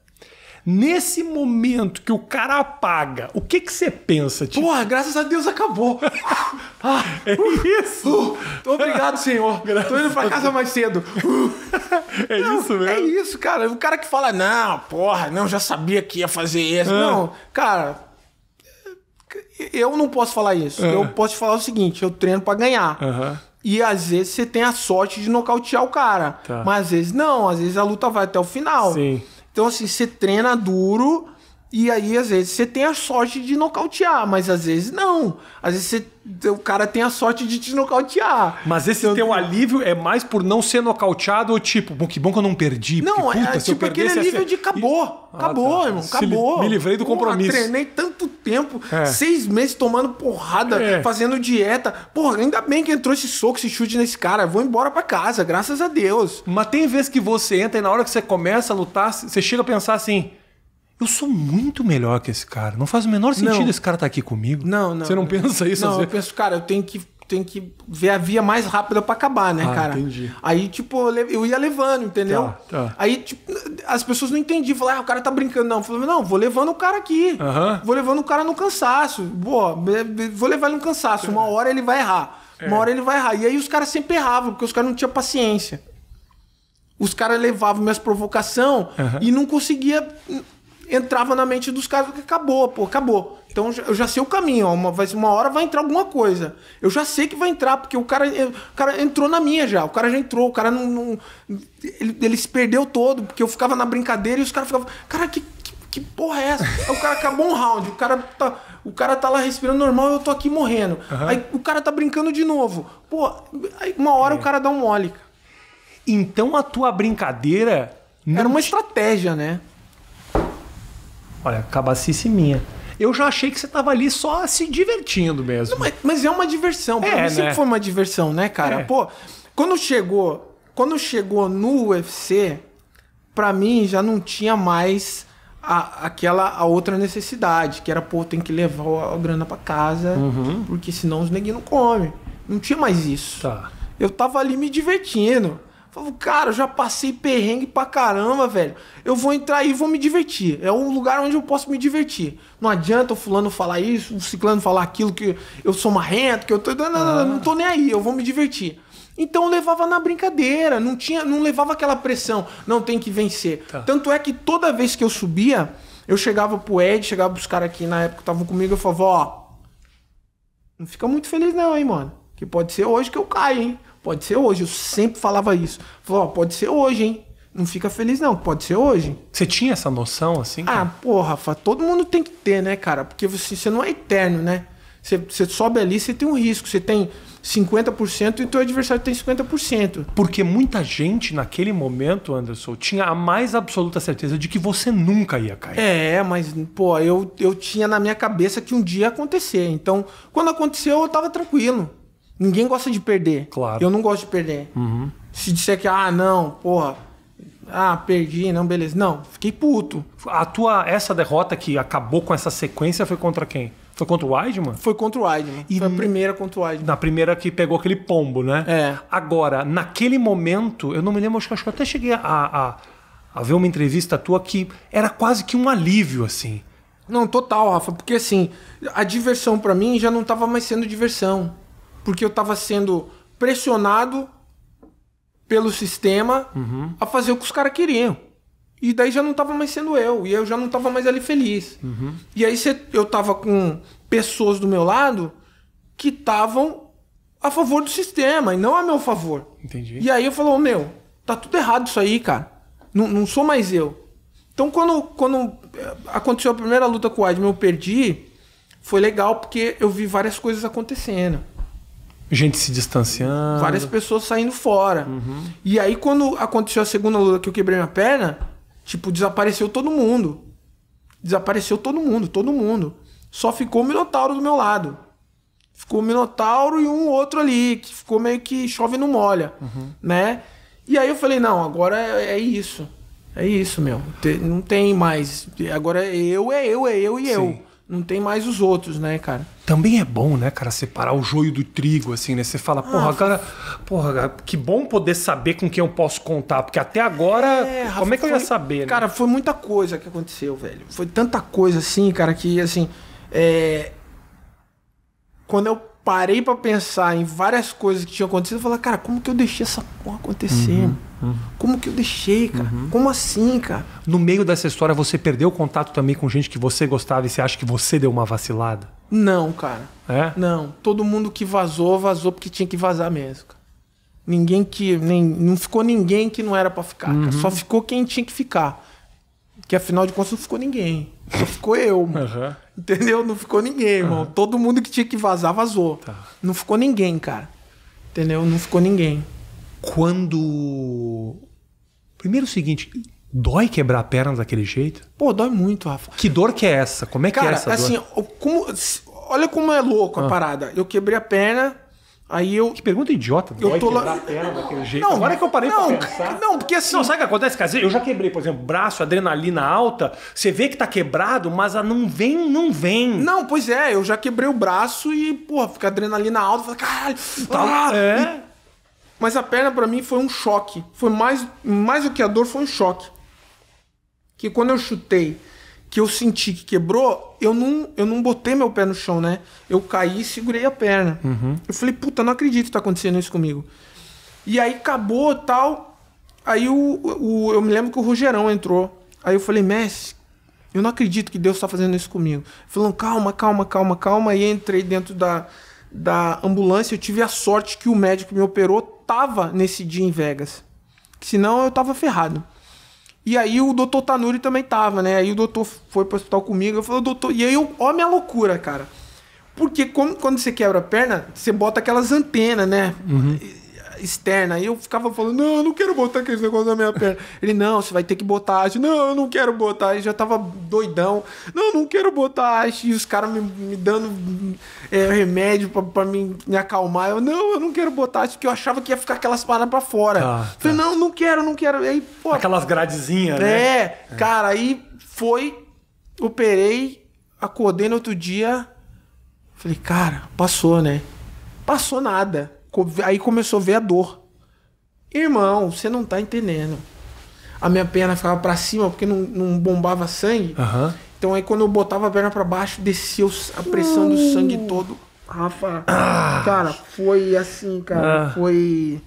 Nesse momento que o cara apaga, o que que você pensa? Tipo... Porra, graças a Deus acabou. ah, é uh, isso. Uh, uh, obrigado, senhor. Graças Tô indo pra casa mais cedo. Uh. é não, isso mesmo? É isso, cara. O cara que fala, não, porra, não, já sabia que ia fazer isso. Ah. Não, cara, eu não posso falar isso. Ah. Eu posso falar o seguinte: eu treino para ganhar. E às vezes você tem a sorte de nocautear o cara. Tá. Mas às vezes não, às vezes a luta vai até o final. Sim. Então, assim, você treina duro e aí, às vezes, você tem a sorte de nocautear, mas às vezes não. Às vezes você, o cara tem a sorte de te nocautear. Mas esse então, teu alívio é mais por não ser nocauteado ou tipo, bom, que bom que eu não perdi. Não, porque, é puta, é tipo aquele alívio de acabou. Ah, acabou, tá. irmão, acabou. Me livrei do compromisso. Porra, treinei tanto tempo, é. seis meses tomando porrada, é. fazendo dieta. Porra, ainda bem que entrou esse soco, esse chute nesse cara. Eu vou embora para casa, graças a Deus. Mas tem vezes que você entra e na hora que você começa a lutar, você chega a pensar assim eu sou muito melhor que esse cara. Não faz o menor sentido não. esse cara estar tá aqui comigo. Não, não. Você não, não pensa isso? Não, eu penso, cara, eu tenho que tenho que ver a via mais rápida para acabar, né, ah, cara? Entendi. Aí, tipo, eu ia levando, entendeu? Tá, tá. Aí, tipo, as pessoas não entendiam. Falaram, ah, o cara tá brincando. Não, falei, não, vou levando o cara aqui. Uhum. Vou levando o cara no cansaço. Boa, vou levar ele no cansaço. Uma hora ele vai errar. É. Uma hora ele vai errar. E aí os caras sempre erravam, porque os caras não tinham paciência. Os caras levavam minhas provocação e não conseguia entrava na mente dos caras que acabou, pô, acabou. Então eu já sei o caminho, ó, uma, vai, uma hora vai entrar alguma coisa. Eu já sei que vai entrar, porque o cara, o cara entrou na minha já, o cara já entrou, o cara não. não ele, ele, se perdeu todo, porque eu ficava na brincadeira e os caras ficavam. Cara, que, que, que, porra é essa? Aí o cara acabou um round, o cara tá. O cara tá lá respirando normal eu tô aqui morrendo. Uhum. Aí o cara tá brincando de novo. Pô, aí uma hora é. o cara dá um mole. Então a tua brincadeira. Era uma te... estratégia, né? Olha, cabacice minha. Eu já achei que você tava ali só se divertindo mesmo. Não, mas, mas, é uma diversão. Pra é, mim né? sempre foi uma diversão, né, cara? É. Pô, quando chegou, quando chegou no UFC, pra mim já não tinha mais a, aquela a outra necessidade, que era, pô, tem que levar a grana para casa, uhum. porque senão os neguinhos não comem. Não tinha mais isso. Tá. Eu tava ali me divertindo. Falava, cara, eu já passei perrengue pra caramba, velho. Eu vou entrar aí e vou me divertir. É um lugar onde eu posso me divertir. Não adianta o fulano falar isso, o ciclano falar aquilo, que eu sou marrento, que eu tô. Não, não, não, não não tô nem aí, eu vou me divertir. Então levava na brincadeira, não tinha, não levava aquela pressão, não tem que vencer. Tá. Tanto é que toda vez que eu subia, eu chegava pro Ed, chegava pros caras aqui na época que estavam comigo, eu falava, ó, não fica muito feliz não, hein, mano. Que pode ser hoje que eu caio, hein? Pode ser hoje. Eu sempre falava isso. Falou, oh, pode ser hoje, hein? Não fica feliz, não. Pode ser hoje. Você tinha essa noção, assim? Cara? Ah, porra! Rafa, todo mundo tem que ter, né, cara? Porque você, você não é eterno, né? Você, você sobe ali, você tem um risco. Você tem 50% e então o teu adversário tem 50%. Porque muita gente naquele momento, Anderson, tinha a mais absoluta certeza de que você nunca ia cair. É, mas, pô, eu, eu tinha na minha cabeça que um dia ia acontecer. Então, quando aconteceu, eu tava tranquilo. Ninguém gosta de perder. Claro. Eu não gosto de perder. Uhum. Se disser que, ah, não, porra, ah, perdi, não, beleza. Não, fiquei puto. A tua, essa derrota que acabou com essa sequência foi contra quem? Foi contra o Weidman? Foi contra o Weidman. E foi a primeira contra o Weidman. Na primeira que pegou aquele pombo, né? É. Agora, naquele momento, eu não me lembro, acho que, eu até cheguei a, a, a ver uma entrevista tua que era quase que um alívio, assim. Não, total, Rafa, porque assim, a diversão para mim já não tava mais sendo diversão porque eu estava sendo pressionado pelo sistema uhum. a fazer o que os caras queriam. E daí já não estava mais sendo eu, e eu já não estava mais ali feliz. Uhum. E aí cê, eu estava com pessoas do meu lado que estavam a favor do sistema e não a meu favor. Entendi. E aí eu falo, oh, meu, tá tudo errado isso aí, cara. Não, não sou mais eu. Então quando, quando eh, aconteceu a primeira luta com o Admin, eu perdi, foi legal porque eu vi várias coisas acontecendo. Gente se distanciando. Várias pessoas saindo fora. Uhum. E aí, quando aconteceu a segunda luta que eu quebrei minha perna, tipo, desapareceu todo mundo. Desapareceu todo mundo, todo mundo. Só ficou o Minotauro do meu lado. Ficou o Minotauro e um outro ali, que ficou meio que chove não molha, uhum. né? E aí eu falei, não, agora é, é isso. É isso, meu. não tem mais. Agora é eu, é eu, é eu e Sim. eu não tem mais os outros, né, cara? Também é bom, né, cara, separar o joio do trigo, assim, né? Você fala, ah, porra, cara, porra, que bom poder saber com quem eu posso contar, porque até agora, é, como é que foi, eu ia saber, né? Cara, foi muita coisa que aconteceu, velho. Foi tanta coisa, assim, cara, que, assim, é... quando eu parei para pensar em várias coisas que tinham acontecido e falei, cara, como que eu deixei essa porra acontecer? Uhum, uhum, Como que eu deixei, cara? Uhum. Como assim, cara? No meio dessa história, você perdeu contato também com gente que você gostava e você acha que você deu uma vacilada? Não, cara. É? Não. Todo mundo que vazou, vazou porque tinha que vazar mesmo. Cara. Ninguém que. Nem, não ficou ninguém que não era para ficar. Uhum. Só ficou quem tinha que ficar. Que afinal de contas não ficou ninguém. Só ficou eu, mano. Uhum. Entendeu? Não ficou ninguém, uhum. mano. Todo mundo que tinha que vazar, vazou. Tá. Não ficou ninguém, cara. Entendeu? Não ficou ninguém. Quando. Primeiro o seguinte, Dói quebrar a perna daquele jeito? Pô, dói muito, Rafa. Que dor que é essa? Como é que é essa dor? Assim, como, olha como é louco ah. a parada. Eu quebrei a perna, Aí eu. Que pergunta idiota. Eu tô lá. A perna daquele jeito. Não, agora é que eu parei não, pra pensar. Não, porque assim. Não, sabe o que acontece? Quer eu já quebrei, por exemplo, braço, adrenalina alta. Você vê que tá quebrado, mas a não vem, não vem. Não, pois é. Eu já quebrei o braço e, porra, fica adrenalina alta. Fala, caralho. Tá, ah, é. E... Mas a perna para mim foi um choque. Foi mais, mais do que a dor, foi um choque. Que quando eu chutei que eu senti que quebrou, eu não, eu não botei meu pé no chão, né? Eu caí e segurei a perna. Uhum. Eu falei, puta, não acredito que tá acontecendo isso comigo. E aí acabou tal. Aí o, o, eu me lembro que o Rogerão entrou. Aí eu falei, Messi, eu não acredito que Deus tá fazendo isso comigo. Falando, calma, calma, calma, calma. E entrei dentro da, da ambulância. Eu tive a sorte que o médico que me operou tava nesse dia em Vegas. senão eu tava ferrado. E aí o doutor Tanuri também tava, né? Aí o doutor foi pro hospital comigo, eu falei, doutor, e aí eu, ó minha loucura, cara. Porque quando você quebra a perna, você bota aquelas antenas, né? Uhum externa. E eu ficava falando, não, eu não quero botar aquele negócio na minha perna. Ele, não, você vai ter que botar haste. Não, eu não quero botar haste. Já tava doidão. Não, eu não quero botar haste. E os caras me, me, dando é, remédio pra, pra me, me, acalmar. Eu, não, eu não quero botar haste, porque eu achava que ia ficar aquelas paradas pra fora. Ah, tá. não, não quero, não quero. E aí, pô, aquelas gradezinhas, né? é, né? É, cara, aí foi, operei, acordei no outro dia. Falei, cara, passou, né? Passou nada. Aí começou a ver a dor. Irmão, você não tá entendendo. A minha perna ficava para cima porque não, não bombava sangue. Uhum. Então aí quando eu botava a perna para baixo, descia a pressão do sangue todo. Rafa, ah. cara, foi assim, cara. Ah. Foi.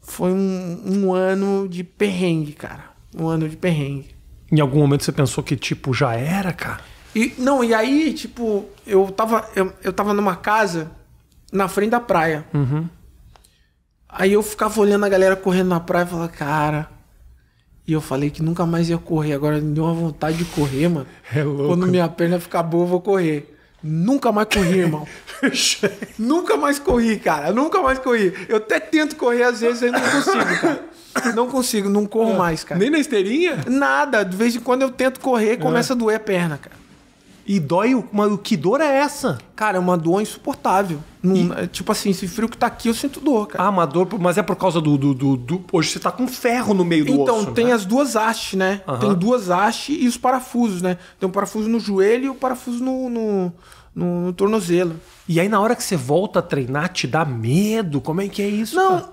Foi um, um ano de perrengue, cara. Um ano de perrengue. Em algum momento você pensou que, tipo, já era, cara? E, não, e aí, tipo, eu tava, eu, eu tava numa casa na frente da praia. Uhum. Aí eu ficava olhando a galera correndo na praia e falava, cara. E eu falei que nunca mais ia correr. Agora me deu uma vontade de correr, mano. É louco. Quando minha perna ficar boa, eu vou correr. Nunca mais corri, irmão. nunca mais corri, cara. Nunca mais corri. Eu até tento correr às vezes, eu não consigo, cara. Não consigo, não corro ah, mais, cara. Nem na esteirinha? Nada. De vez em quando eu tento correr ah. começa a doer a perna, cara. E dói, mas que dor é essa? Cara, é uma dor insuportável. e... É, tipo assim, esse frio que tá aqui, eu sinto dor, cara. Ah, uma dor, mas é por causa do. do, do, do... Hoje você tá com ferro no meio do então, Então, tem né? as duas hastes, né? Tem duas hastes e os parafusos, né? Tem um parafuso no joelho e o um parafuso no, no, no, no, tornozelo. E aí, na hora que você volta a treinar, te dá medo? Como é que é isso? Não. Cara?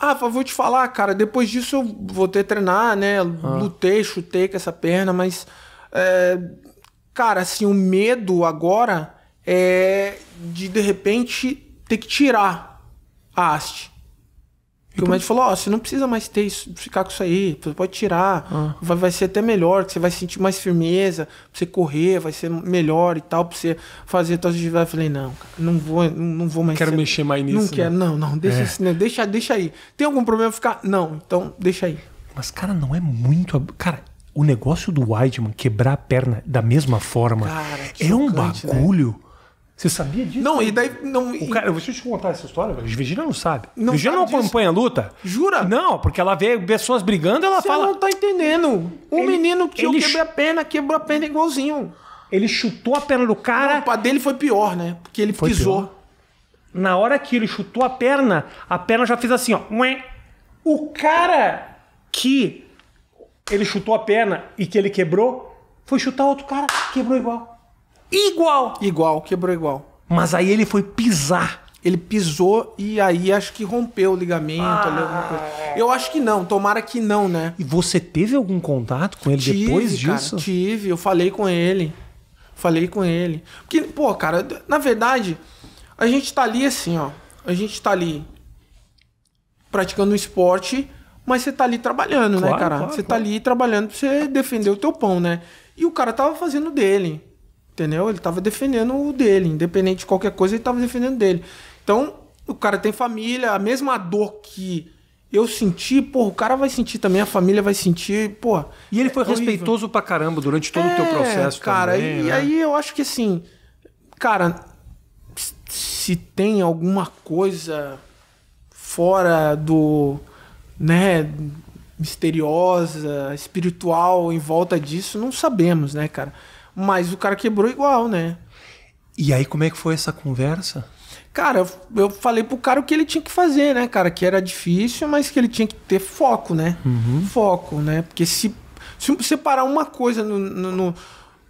Ah, vou te falar, cara, depois disso eu vou ter treinar, né? Ah. Lutei, chutei com essa perna, mas. É, cara, assim, o medo agora é de de repente ter que tirar a haste. Porque o então- médico falou, ó, oh, você não precisa mais ter isso, ficar com isso aí, você pode tirar, ah. vai, vai ser até melhor, você vai sentir mais firmeza, pra você correr, vai ser melhor e tal, pra você fazer as atividades. Eu falei, não, cara, não vou, não, não vou mais. Quero ser... mexer mais nisso. Não né? quero, não, não, deixa, é. assim, deixa, deixa aí. Tem algum problema ficar? Não, então deixa aí. Mas, cara, não é muito. Cara, o negócio do Weidman quebrar a perna da mesma forma cara, é um né? bagulho. Né? Você sabia disso? Não, e daí. Não, e... cara, deixa eu te contar essa história, velho. Virginia não sabe. Não não acompanha disso. a luta. Jura? Não, porque ela vê pessoas brigando ela Você fala. não tá entendendo. Um ele, menino que ele... quebra a perna, quebrou a perna igualzinho. Ele chutou a perna do cara. Não, a dele foi pior, né? Porque ele foi pisou. Pior. Na hora que ele chutou a perna, a perna já fez assim, ó. O cara que ele chutou a perna e que ele quebrou, foi chutar outro cara, quebrou igual. Igual! Igual, quebrou igual. Mas aí ele foi pisar. Ele pisou e aí acho que rompeu o ligamento, ah. Eu acho que não, tomara que não, né? E você teve algum contato com ele tive, depois disso? Cara, tive, eu falei com ele. Falei com ele. Porque, pô, cara, na verdade, a gente tá ali assim, ó. A gente tá ali praticando um esporte mas você tá ali trabalhando, né, claro, né, cara? Claro, você tá claro. tá ali trabalhando pra você defender o teu pão, né? E o cara tava fazendo dele, entendeu? Ele tava defendendo o dele, independente de qualquer coisa, ele tava defendendo dele. Então, o cara tem família, a mesma dor que eu senti, pô, o cara vai sentir também, a família vai sentir, pô. E ele foi é respeitoso horrível. pra caramba durante todo é, o teu é, processo, cara. Também, e né? aí eu acho que assim, cara, se tem alguma coisa fora do né, misteriosa, espiritual em volta disso, não sabemos, né, cara? Mas o cara quebrou igual, né? E aí, como é que foi essa conversa? Cara, eu falei pro cara o que ele tinha que fazer, né, cara? Que era difícil, mas que ele tinha que ter foco, né? Uhum. Foco, né? Porque se, se separar uma coisa no, no, no,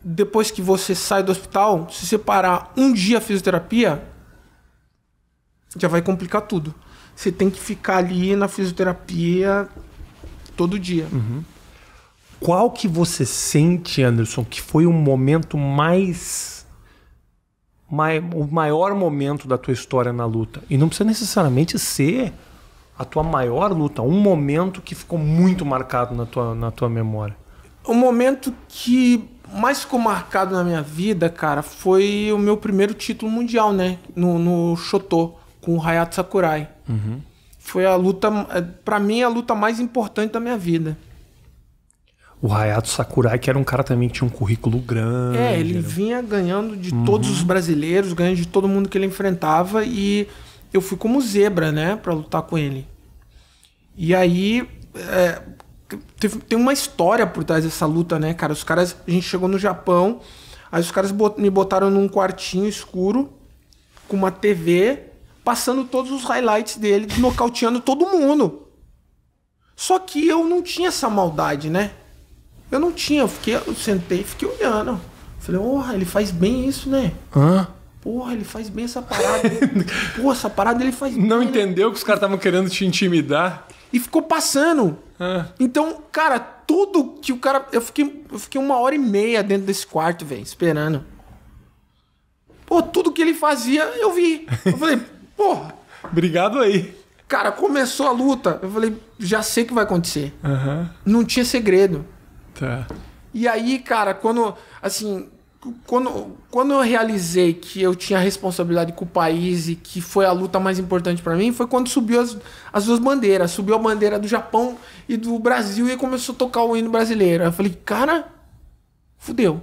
depois que você sai do hospital, se separar um dia a fisioterapia, já vai complicar tudo você tem que ficar ali na fisioterapia todo dia. Uhum. Qual que você sente, Anderson, que foi o momento mais, o maior momento da tua história na luta? E não precisa necessariamente ser a tua maior luta, um momento que ficou muito marcado na tua, na tua memória. O momento que mais ficou marcado na minha vida, cara, foi o meu primeiro título mundial, né? No, no Chotô com o Hayato Sakurai. Uhum. Foi a luta, é, para mim, a luta mais importante da minha vida. O Hayato Sakurai, que era um cara também que tinha um currículo grande. É, ele vinha ganhando de uhum. todos os brasileiros, ganhando de todo mundo que ele enfrentava. E eu fui como zebra, né, para lutar com ele. E aí. É, teve, tem uma história por trás dessa luta, né, cara? Os caras. A gente chegou no Japão, aí os caras bot, me botaram num quartinho escuro, com uma TV passando todos os highlights dele, nocauteando todo mundo. Só que eu não tinha essa maldade, né? Eu não tinha, eu, fiquei, eu sentei e fiquei olhando. Falei, porra, ele faz bem isso, né? Hã? Porra, ele faz bem essa parada. Porra, essa parada ele faz Não bem, né? entendeu né? que os caras estavam querendo te intimidar? E ficou passando. Hã? Então, cara, tudo que o cara. Eu fiquei, eu fiquei uma hora e meia dentro desse quarto, velho, esperando. Pô, tudo que ele fazia, eu vi. Eu falei, Porra. Obrigado aí. Cara, começou a luta. Eu falei, já sei o que vai acontecer. Uhum. Não tinha segredo. Tá. E aí, cara, quando. Assim. Quando, quando eu realizei que eu tinha responsabilidade com o país e que foi a luta mais importante para mim, foi quando subiu as, as duas bandeiras. Subiu a bandeira do Japão e do Brasil e começou a tocar o hino brasileiro. Aí eu falei, cara, fudeu.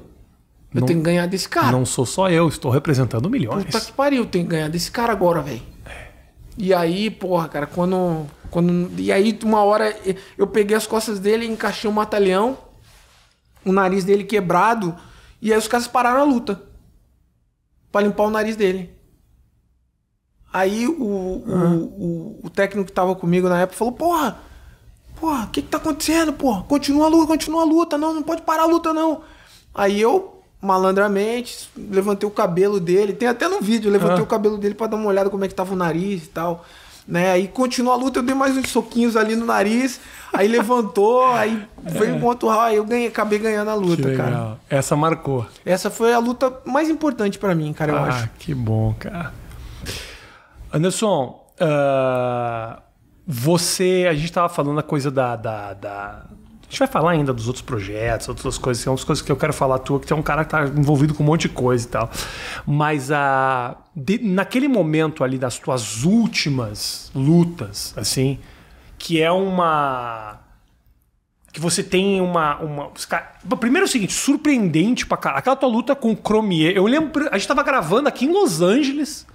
Eu não, tenho que ganhar desse cara. Não sou só eu, estou representando milhões. Puta que pariu, eu tenho que ganhar desse cara agora, velho. É. E aí, porra, cara, quando, quando. E aí, uma hora, eu peguei as costas dele, encaixei um batalhão, o nariz dele quebrado, e aí os caras pararam a luta. Pra limpar o nariz dele. Aí o, uhum. o, o, o, técnico que tava comigo na época falou, porra, porra, o que que tá acontecendo, porra? Continua a luta, continua a luta, não, não pode parar a luta, não. Aí eu malandramente, levantei o cabelo dele. Tem até no vídeo, levantei ah. o cabelo dele para dar uma olhada como é que tava o nariz e tal. Né? Aí continuou a luta, eu dei mais uns soquinhos ali no nariz, aí levantou, aí veio um ponto aí eu ganhei, acabei ganhando a luta, cara. Essa marcou. Essa foi a luta mais importante para mim, cara, eu ah, acho. que bom, cara. Anderson, uh, você. A gente tava falando a coisa da, da, da gente vai falar ainda dos outros projetos, outras coisas, são as coisas que eu quero falar tua, que tem um cara que tá envolvido com um monte de coisa e tal. Mas a ah, de, naquele momento ali das tuas últimas lutas, assim, que é uma que você tem uma. uma primeiro é o seguinte, surpreendente pra caralho. Aquela tua luta com o Cromier. Eu lembro. A gente tava gravando aqui em Los Angeles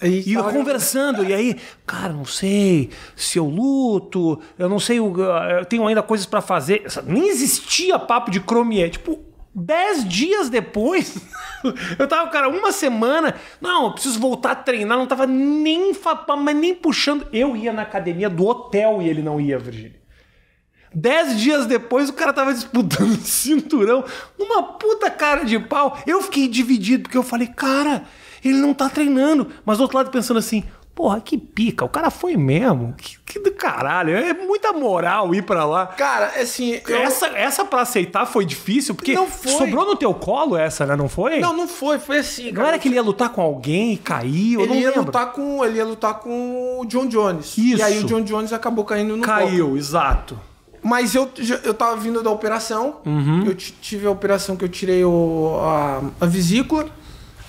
e eu conversando, e aí, cara, não sei se eu luto, eu não sei, eu tenho ainda coisas para fazer. Nem existia papo de cromier. Tipo, dez dias depois, eu tava, cara, uma semana. Não, eu preciso voltar a treinar, não tava nem, mas nem puxando. Eu ia na academia do hotel e ele não ia, Virgínia. Dez dias depois, o cara tava disputando cinturão, numa puta cara de pau. Eu fiquei dividido, porque eu falei, cara, ele não tá treinando. Mas do outro lado pensando assim, Porra, que pica, o cara foi mesmo. Que, que, do caralho, é muita moral ir pra lá. Cara, é assim. Eu... Essa, essa pra aceitar foi difícil, porque sobrou no teu colo essa, né? Não foi? Não, não foi, foi assim. Não cara. era que ele ia lutar com alguém e caiu? Ele ia lutar com. Ele ia lutar com o John Jones. Isso. E aí o John Jones acabou caindo no Caiu, exato. Mas eu, eu tava vindo da operação. Uhum. Eu tive a operação que eu tirei o, a, a vesícula.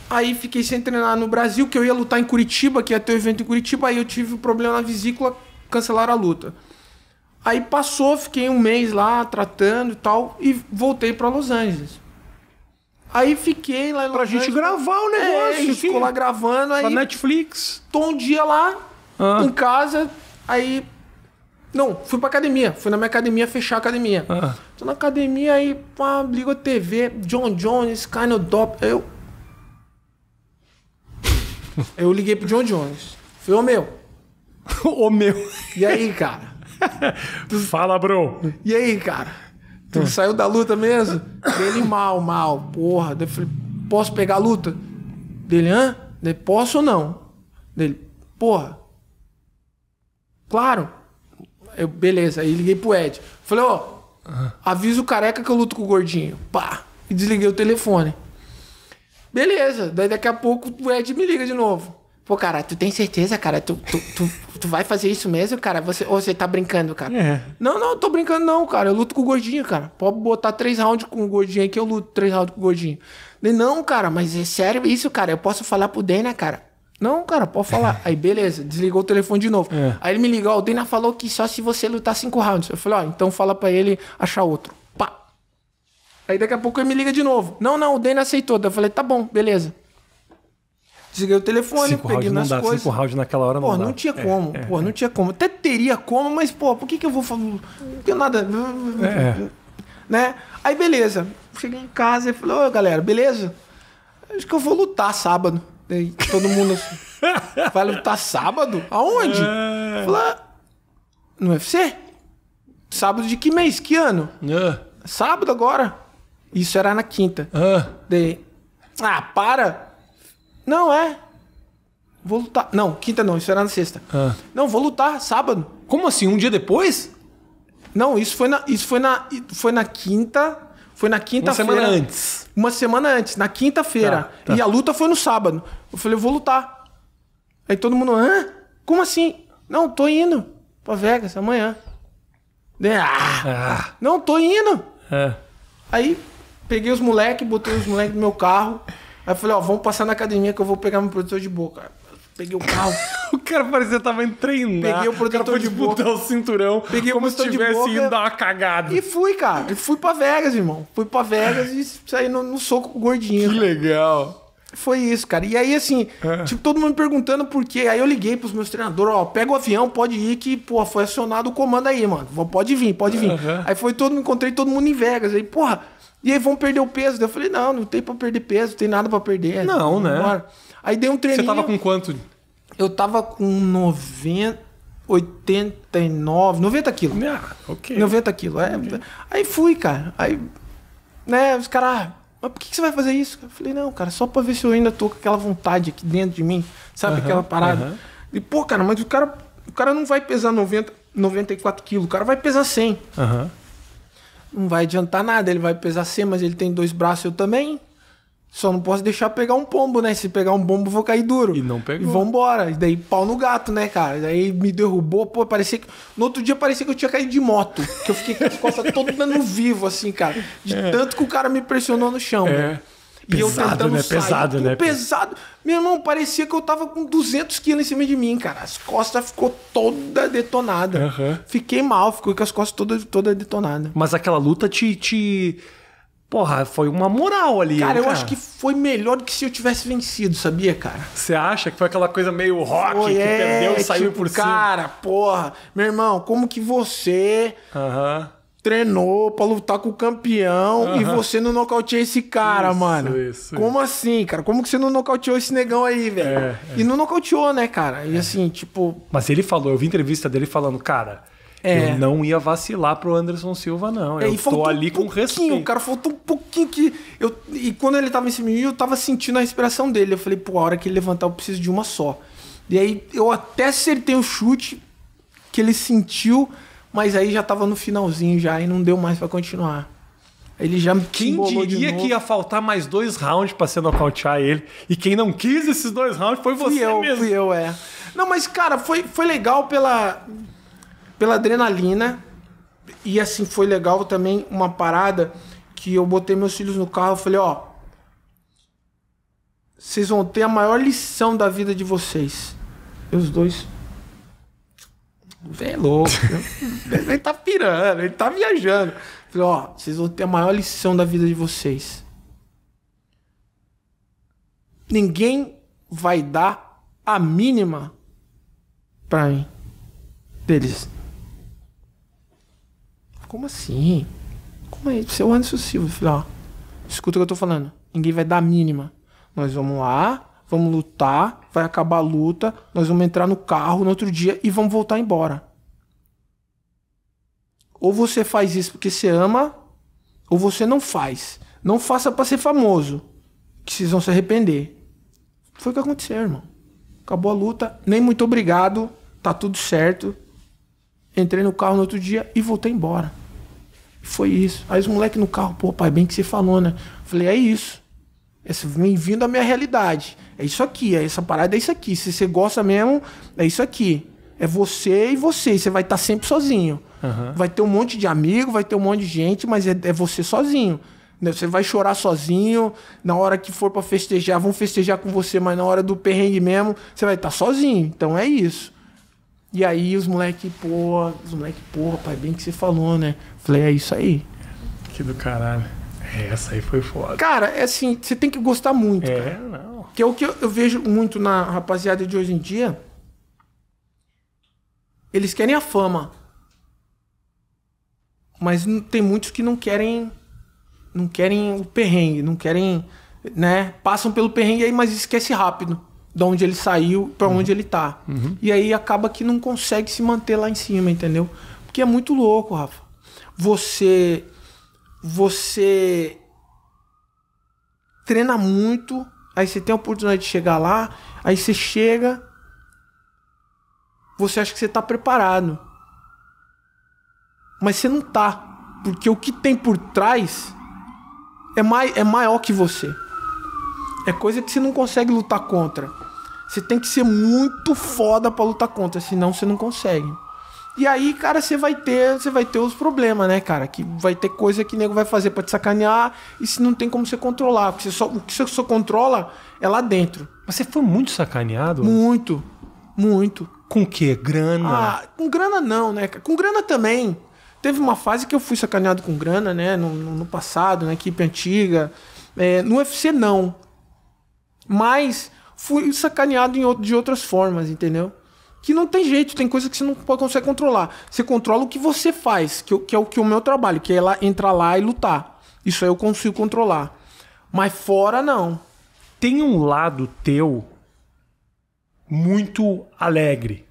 Aí fiquei sem treinar no Brasil, que eu ia lutar em Curitiba, que ia ter o um evento em Curitiba, aí eu tive um problema na vesícula, cancelaram a luta. Aí passou, fiquei um mês lá tratando e tal, e voltei para Los Angeles. Aí fiquei lá em Los Pra gente gravar o é, negócio, é, ficou lá gravando. Aí, pra Netflix. Tô um dia lá, ah. em casa, aí. Não, fui pra academia. Fui na minha academia fechar a academia. Ah. Tô na academia, aí, pá, ligo a TV, John Jones, Kind of Dop. Eu, Eu liguei pro John Jones. Falei, ô meu. ô meu. E aí, cara? tu... Fala, bro. E aí, cara? Tu saiu da luta mesmo? Ele mal, mal, porra. Eu falei, posso pegar a luta? Dele, hã? Dele, posso ou não? Dele, porra. Claro. Eu, beleza, aí liguei pro Ed. Falei, ó, oh, avisa o careca que eu luto com o gordinho. Pá. E desliguei o telefone. Beleza. Daí daqui a pouco o Ed me liga de novo. Pô, cara, tu tem certeza, cara? Tu, tu, tu, tu vai fazer isso mesmo, cara? Você, ou você tá brincando, cara? É. Não, não, tô brincando não, cara. Eu luto com o gordinho, cara. Pode botar três rounds com o gordinho aí que eu luto três rounds com o gordinho. não, cara, mas é sério isso, cara. Eu posso falar pro Dana, cara. Não, cara, pode falar. Aí, beleza, desligou o telefone de novo. É. Aí ele me ligou, o Dana falou que só se você lutar cinco rounds. Eu falei, ó, oh, então fala para ele achar outro. Aí daqui a pouco ele me liga de novo. Não, não, o Dane aceitou. Daí eu falei, tá bom, beleza. Desliguei o telefone, cinco peguei nas coisas. Cinco rounds naquela hora não Pô, não dá. tinha é, como. É, pô, é, não tinha como. Até teria como, mas, pô, por que, que eu vou falar? Porque nada. É. Né? Aí, beleza. Cheguei em casa e falei, ô, galera, beleza? Acho que eu vou lutar sábado. Daí todo mundo assim, vai lutar sábado? Aonde? É. Falei, no UFC? Sábado de que mês? Que ano? É. Sábado agora? Isso era na quinta. Ah. De. ah, para! Não é. Vou lutar. Não, quinta não, isso era na sexta. Ah. Não, vou lutar sábado. Como assim? Um dia depois? Não, isso foi na, isso foi na, foi na quinta. Foi na quinta-feira. Uma semana antes. Uma semana antes, na quinta-feira. Tá, tá. E a luta foi no sábado. Eu falei, eu vou lutar. Aí todo mundo, hã? Como assim? Não, tô indo pra Vegas amanhã. Ah, ah. Não, tô indo. É. Aí Peguei os moleques, botei os moleques no meu carro. Aí falei, ó, vamos passar na academia que eu vou pegar meu protetor de boca. Peguei o carro. o cara parecia que tava em né? Peguei o protetor o de boca. o cinturão. Peguei como o se tivesse indo dar uma cagada. E fui, cara. E fui pra Vegas, irmão. Fui pra Vegas e saí no, no soco gordinho. Que cara. legal. Foi isso, cara. E aí, assim, é. tipo, todo mundo me perguntando por quê. Aí eu liguei pros meus treinadores, ó, pega o avião, pode ir, que, pô, foi acionado o comando aí, mano. Pode vir, pode vir. Uhum. Aí foi todo, encontrei todo mundo em Vegas. Aí, porra, e aí vão perder o peso. eu falei, não, não tem pra perder peso, não tem nada pra perder. Não, né? Embora. Aí dei um treininho. Você tava com quanto? Eu tava com 90, 89, 90 quilos. Ah, ok. 90 quilos. É, Aí fui, cara. Aí, né, os caras, ah, mas por que, que você vai fazer isso? Eu falei, não, cara, só pra ver se eu ainda tô com aquela vontade aqui dentro de mim, sabe? Uhum, aquela parada. Uhum. E, pô, cara, mas o cara, o cara não vai pesar 90, 94 quilos, o cara vai pesar 100. Aham. Uhum não vai adiantar nada, ele vai pesar C, mas ele tem dois braços, eu também. Só não posso deixar pegar um pombo, né? Se pegar um pombo, vou cair duro. E não pegou. E vambora. E daí pau no gato, né, cara? Daí me derrubou, pô, parecia que. No outro dia parecia que eu tinha caído de moto. Que eu fiquei com as costas todo dando vivo, assim, cara. De é. tanto que o cara me pressionou no chão. É. Né? Pesado, né? Sair, pesado, né? Pesado. Meu irmão, parecia que eu tava com 200 quilos em cima de mim, cara. As costas ficou toda detonada. Uhum. Fiquei mal, ficou com as costas toda, toda detonada. Mas aquela luta te, te... Porra, foi uma moral ali. Cara, eu acho que foi melhor do que se eu tivesse vencido, sabia, cara? Você acha que foi aquela coisa meio rock foi, que é, perdeu e saiu tipo, por cima? Cara, porra. Meu irmão, como que você. Aham. Uhum treinou pra lutar com o campeão uhum. e você não nocauteou esse cara, isso, mano. Isso, Como isso. assim, cara? Como que você não nocauteou esse negão aí, velho? É, é. E não nocauteou, né, cara? E é. assim, tipo. Mas ele falou, eu vi entrevista dele falando, cara. É. Eu não ia vacilar pro Anderson Silva, não. É, eu tô ali um com respeito. Cara, faltou um pouquinho que. Eu... E quando ele tava em cima de mim, eu tava sentindo a respiração dele. Eu falei, pô, a hora que ele levantar, eu preciso de uma só. E aí eu até acertei um chute que ele sentiu mas aí já tava no finalzinho já e não deu mais para continuar. Ele já Quem diria que ia faltar mais dois rounds para você nocautear ele? E quem não quis esses dois rounds foi você fui eu, mesmo. Fui eu, é. Não, mas cara, foi, foi legal pela pela adrenalina. E assim, foi legal também uma parada que eu botei meus filhos no carro, e falei, ó, vocês vão ter a maior lição da vida de vocês. E os dois velho é louco. ele tá pirando, ele tá viajando. Falei, ó, vocês vão ter a maior lição da vida de vocês. Ninguém vai dar a mínima pra mim. Deles. Como assim? Como é isso? É o Anderson Silva. Falei, ó, escuta o que eu tô falando. Ninguém vai dar a mínima. Nós vamos lá, vamos lutar, vai acabar a luta, nós vamos entrar no carro no outro dia e vamos voltar embora. Ou você faz isso porque você ama, ou você não faz. Não faça para ser famoso, que vocês vão se arrepender. Foi o que aconteceu, irmão. Acabou a luta, nem muito obrigado, tá tudo certo. Entrei no carro no outro dia e voltei embora. Foi isso. Aí os moleques no carro, pô, pai, bem que você falou, né? Falei, é isso bem vem vindo à minha realidade. É isso aqui, é essa parada, é isso aqui. Se você gosta mesmo, é isso aqui. É você e você. Você vai estar sempre sozinho. Uhum. Vai ter um monte de amigo, vai ter um monte de gente, mas é, é você sozinho. Né? Você vai chorar sozinho, na hora que for para festejar, vão festejar com você, mas na hora do perrengue mesmo, você vai estar sozinho. Então é isso. E aí os moleque, pô, os moleque, porra, pai, bem que você falou, né? Falei, é isso aí. Que do caralho. Essa aí foi foda. Cara, é assim, você tem que gostar muito. É, cara. não. Que é o que eu, vejo muito na rapaziada de hoje em dia. Eles querem a fama. Mas tem muitos que não querem. Não querem o perrengue, não querem. né? Passam pelo perrengue aí, mas esquece rápido de onde ele saiu para uhum. onde ele tá. Uhum. E aí acaba que não consegue se manter lá em cima, entendeu? Porque é muito louco, Rafa. Você você treina muito, aí você tem a oportunidade de chegar lá, aí você chega, você acha que você está preparado. Mas você não tá, porque o que tem por trás é, mai é maior que você. É coisa que você não consegue lutar contra. Você tem que ser muito foda para lutar contra, senão você não consegue. E aí, cara, você vai ter, você vai ter os problemas, né, cara? Que vai ter coisa que o nego vai fazer para te sacanear e se não tem como você controlar, porque você só, o que você só controla é lá dentro. Mas você foi muito sacaneado? Muito. Muito. Com que? Grana? Ah, com grana não, né? Com grana também. Teve uma fase que eu fui sacaneado com grana, né? No, no passado, na equipe antiga. É, no UFC, não. Mas fui sacaneado em, de outras formas, entendeu? que não tem jeito, tem coisa que você não consegue controlar. Você controla o que você faz, que, que é o que é o meu trabalho, que é lá, entrar lá e lutar. Isso aí eu consigo controlar. Mas fora não. Tem um lado teu muito alegre.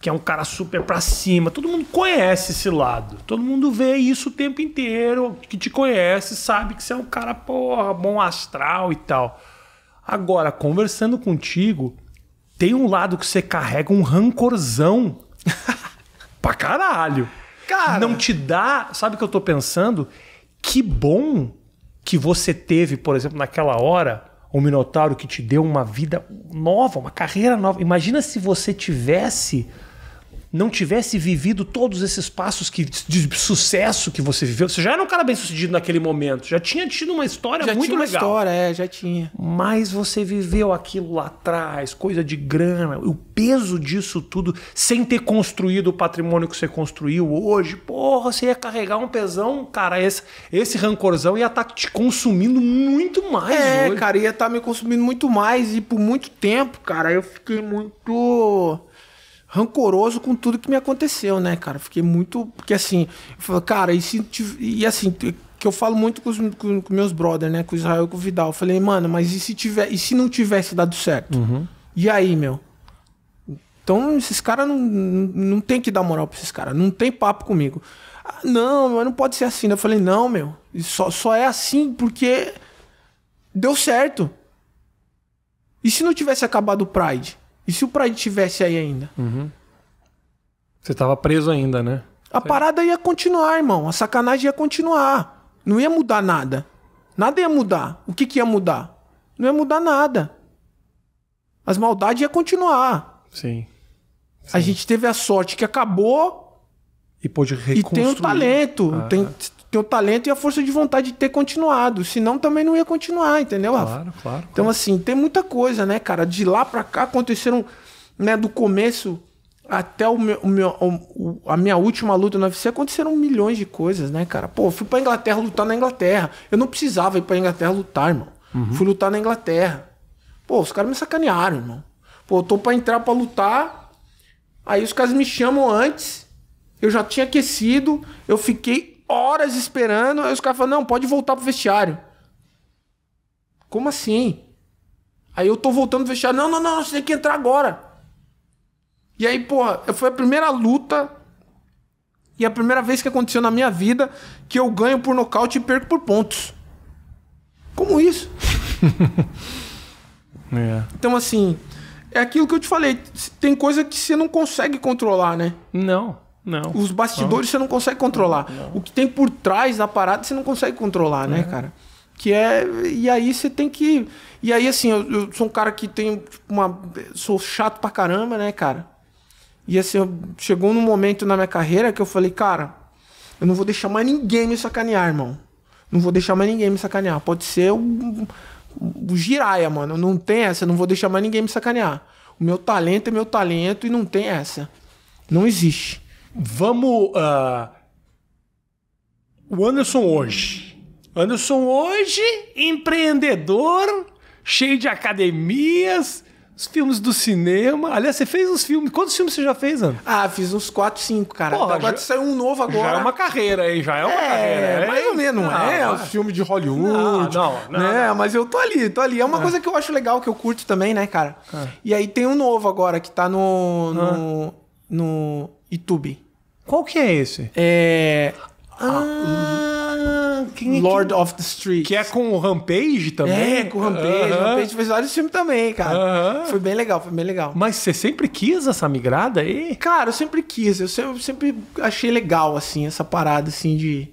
Que é um cara super pra cima. Todo mundo conhece esse lado. Todo mundo vê isso o tempo inteiro. Que te conhece, sabe que você é um cara, porra, bom astral e tal. Agora, conversando contigo, tem um lado que você carrega um rancorzão pra caralho. Cara. Não te dá. Sabe o que eu tô pensando? Que bom que você teve, por exemplo, naquela hora, um Minotauro que te deu uma vida nova, uma carreira nova. Imagina se você tivesse não tivesse vivido todos esses passos que, de sucesso que você viveu, você já era um cara bem sucedido naquele momento, já tinha tido uma história já muito tinha uma legal. história, é, já tinha. Mas você viveu aquilo lá atrás, coisa de grana, o peso disso tudo, sem ter construído o patrimônio que você construiu hoje. Porra, você ia carregar um pesão, cara, esse, esse rancorzão ia estar tá te consumindo muito mais. É, hoje. cara, ia estar tá me consumindo muito mais e por muito tempo, cara, eu fiquei muito rancoroso com tudo que me aconteceu, né, cara? Fiquei muito. Porque assim, falei, cara, e, se, e assim, que eu falo muito com, os, com, com meus brothers, né? Com o Israel e com o Vidal. Eu falei, mano, mas e se, tiver, e se não tivesse dado certo? Uhum. E aí, meu? Então, esses caras não, não tem que dar moral pra esses caras. Não tem papo comigo. Ah, não, mas não pode ser assim. Eu falei, não, meu. Só, só é assim porque deu certo. E se não tivesse acabado o Pride? E se o Pride tivesse aí ainda? Uhum. Você tava preso ainda, né? A Sei. parada ia continuar, irmão. A sacanagem ia continuar. Não ia mudar nada. Nada ia mudar. O que, que ia mudar? Não ia mudar nada. As maldades ia continuar. Sim. Sim. A gente teve a sorte que acabou. E pôde reconstruir. E tem o talento. Ah. Tem, teu talento e a força de vontade de ter continuado. Senão também não ia continuar, entendeu, Rafa? Claro, claro, então, claro. Então, assim, tem muita coisa, né, cara? De lá para cá aconteceram, né, do começo até o meu, o meu o, a minha última luta no UFC aconteceram milhões de coisas, né, cara? Pô, fui pra Inglaterra lutar na Inglaterra. Eu não precisava ir pra Inglaterra lutar, irmão. Uhum. Fui lutar na Inglaterra. Pô, os caras me sacanearam, irmão. Pô, eu tô pra entrar pra lutar. Aí os caras me chamam antes. Eu já tinha aquecido. Eu fiquei horas esperando. Aí os caras falam: não, pode voltar pro vestiário. Como assim? Aí eu tô voltando pro vestiário: não, não, não, você tem que entrar agora. E aí, porra, foi a primeira luta e a primeira vez que aconteceu na minha vida que eu ganho por nocaute e perco por pontos. Como isso? é. Então, assim, é aquilo que eu te falei. Tem coisa que você não consegue controlar, né? Não. Não. Os bastidores não. você não consegue controlar. Não. O que tem por trás da parada você não consegue controlar, né, é. cara? Que é. E aí você tem que. E aí, assim, eu, eu sou um cara que tem uma. Sou chato pra caramba, né, cara? E assim, eu... chegou num momento na minha carreira que eu falei, cara, eu não vou deixar mais ninguém me sacanear, irmão. Não vou deixar mais ninguém me sacanear. Pode ser o, o giraia, mano. Não tem essa. Não vou deixar mais ninguém me sacanear. O meu talento é meu talento e não tem essa. Não existe. Vamos. Uh, o Anderson hoje. Anderson hoje, empreendedor, cheio de academias, os filmes do cinema. Aliás, você fez uns filmes. Quantos filmes você já fez, Anderson? Ah, fiz uns 4, 5, cara. agora já... saiu um novo agora. Já é uma carreira, hein? Já é uma é, carreira. É, mais ou menos, não, né? é não, um filme de Hollywood. Não, não, né? não, Mas eu tô ali, tô ali. É uma é. coisa que eu acho legal, que eu curto também, né, cara? É. E aí tem um novo agora que tá no. no, ah. no YouTube. Qual que é esse? É. Ah, quem é Lord que... of the Street. Que é com o Rampage também? É, com o Rampage. Uh -huh. Rampage fez vários filmes também, cara. Uh -huh. Foi bem legal, foi bem legal. Mas você sempre quis essa migrada aí? Cara, eu sempre quis. Eu sempre, eu sempre achei legal, assim, essa parada, assim, de,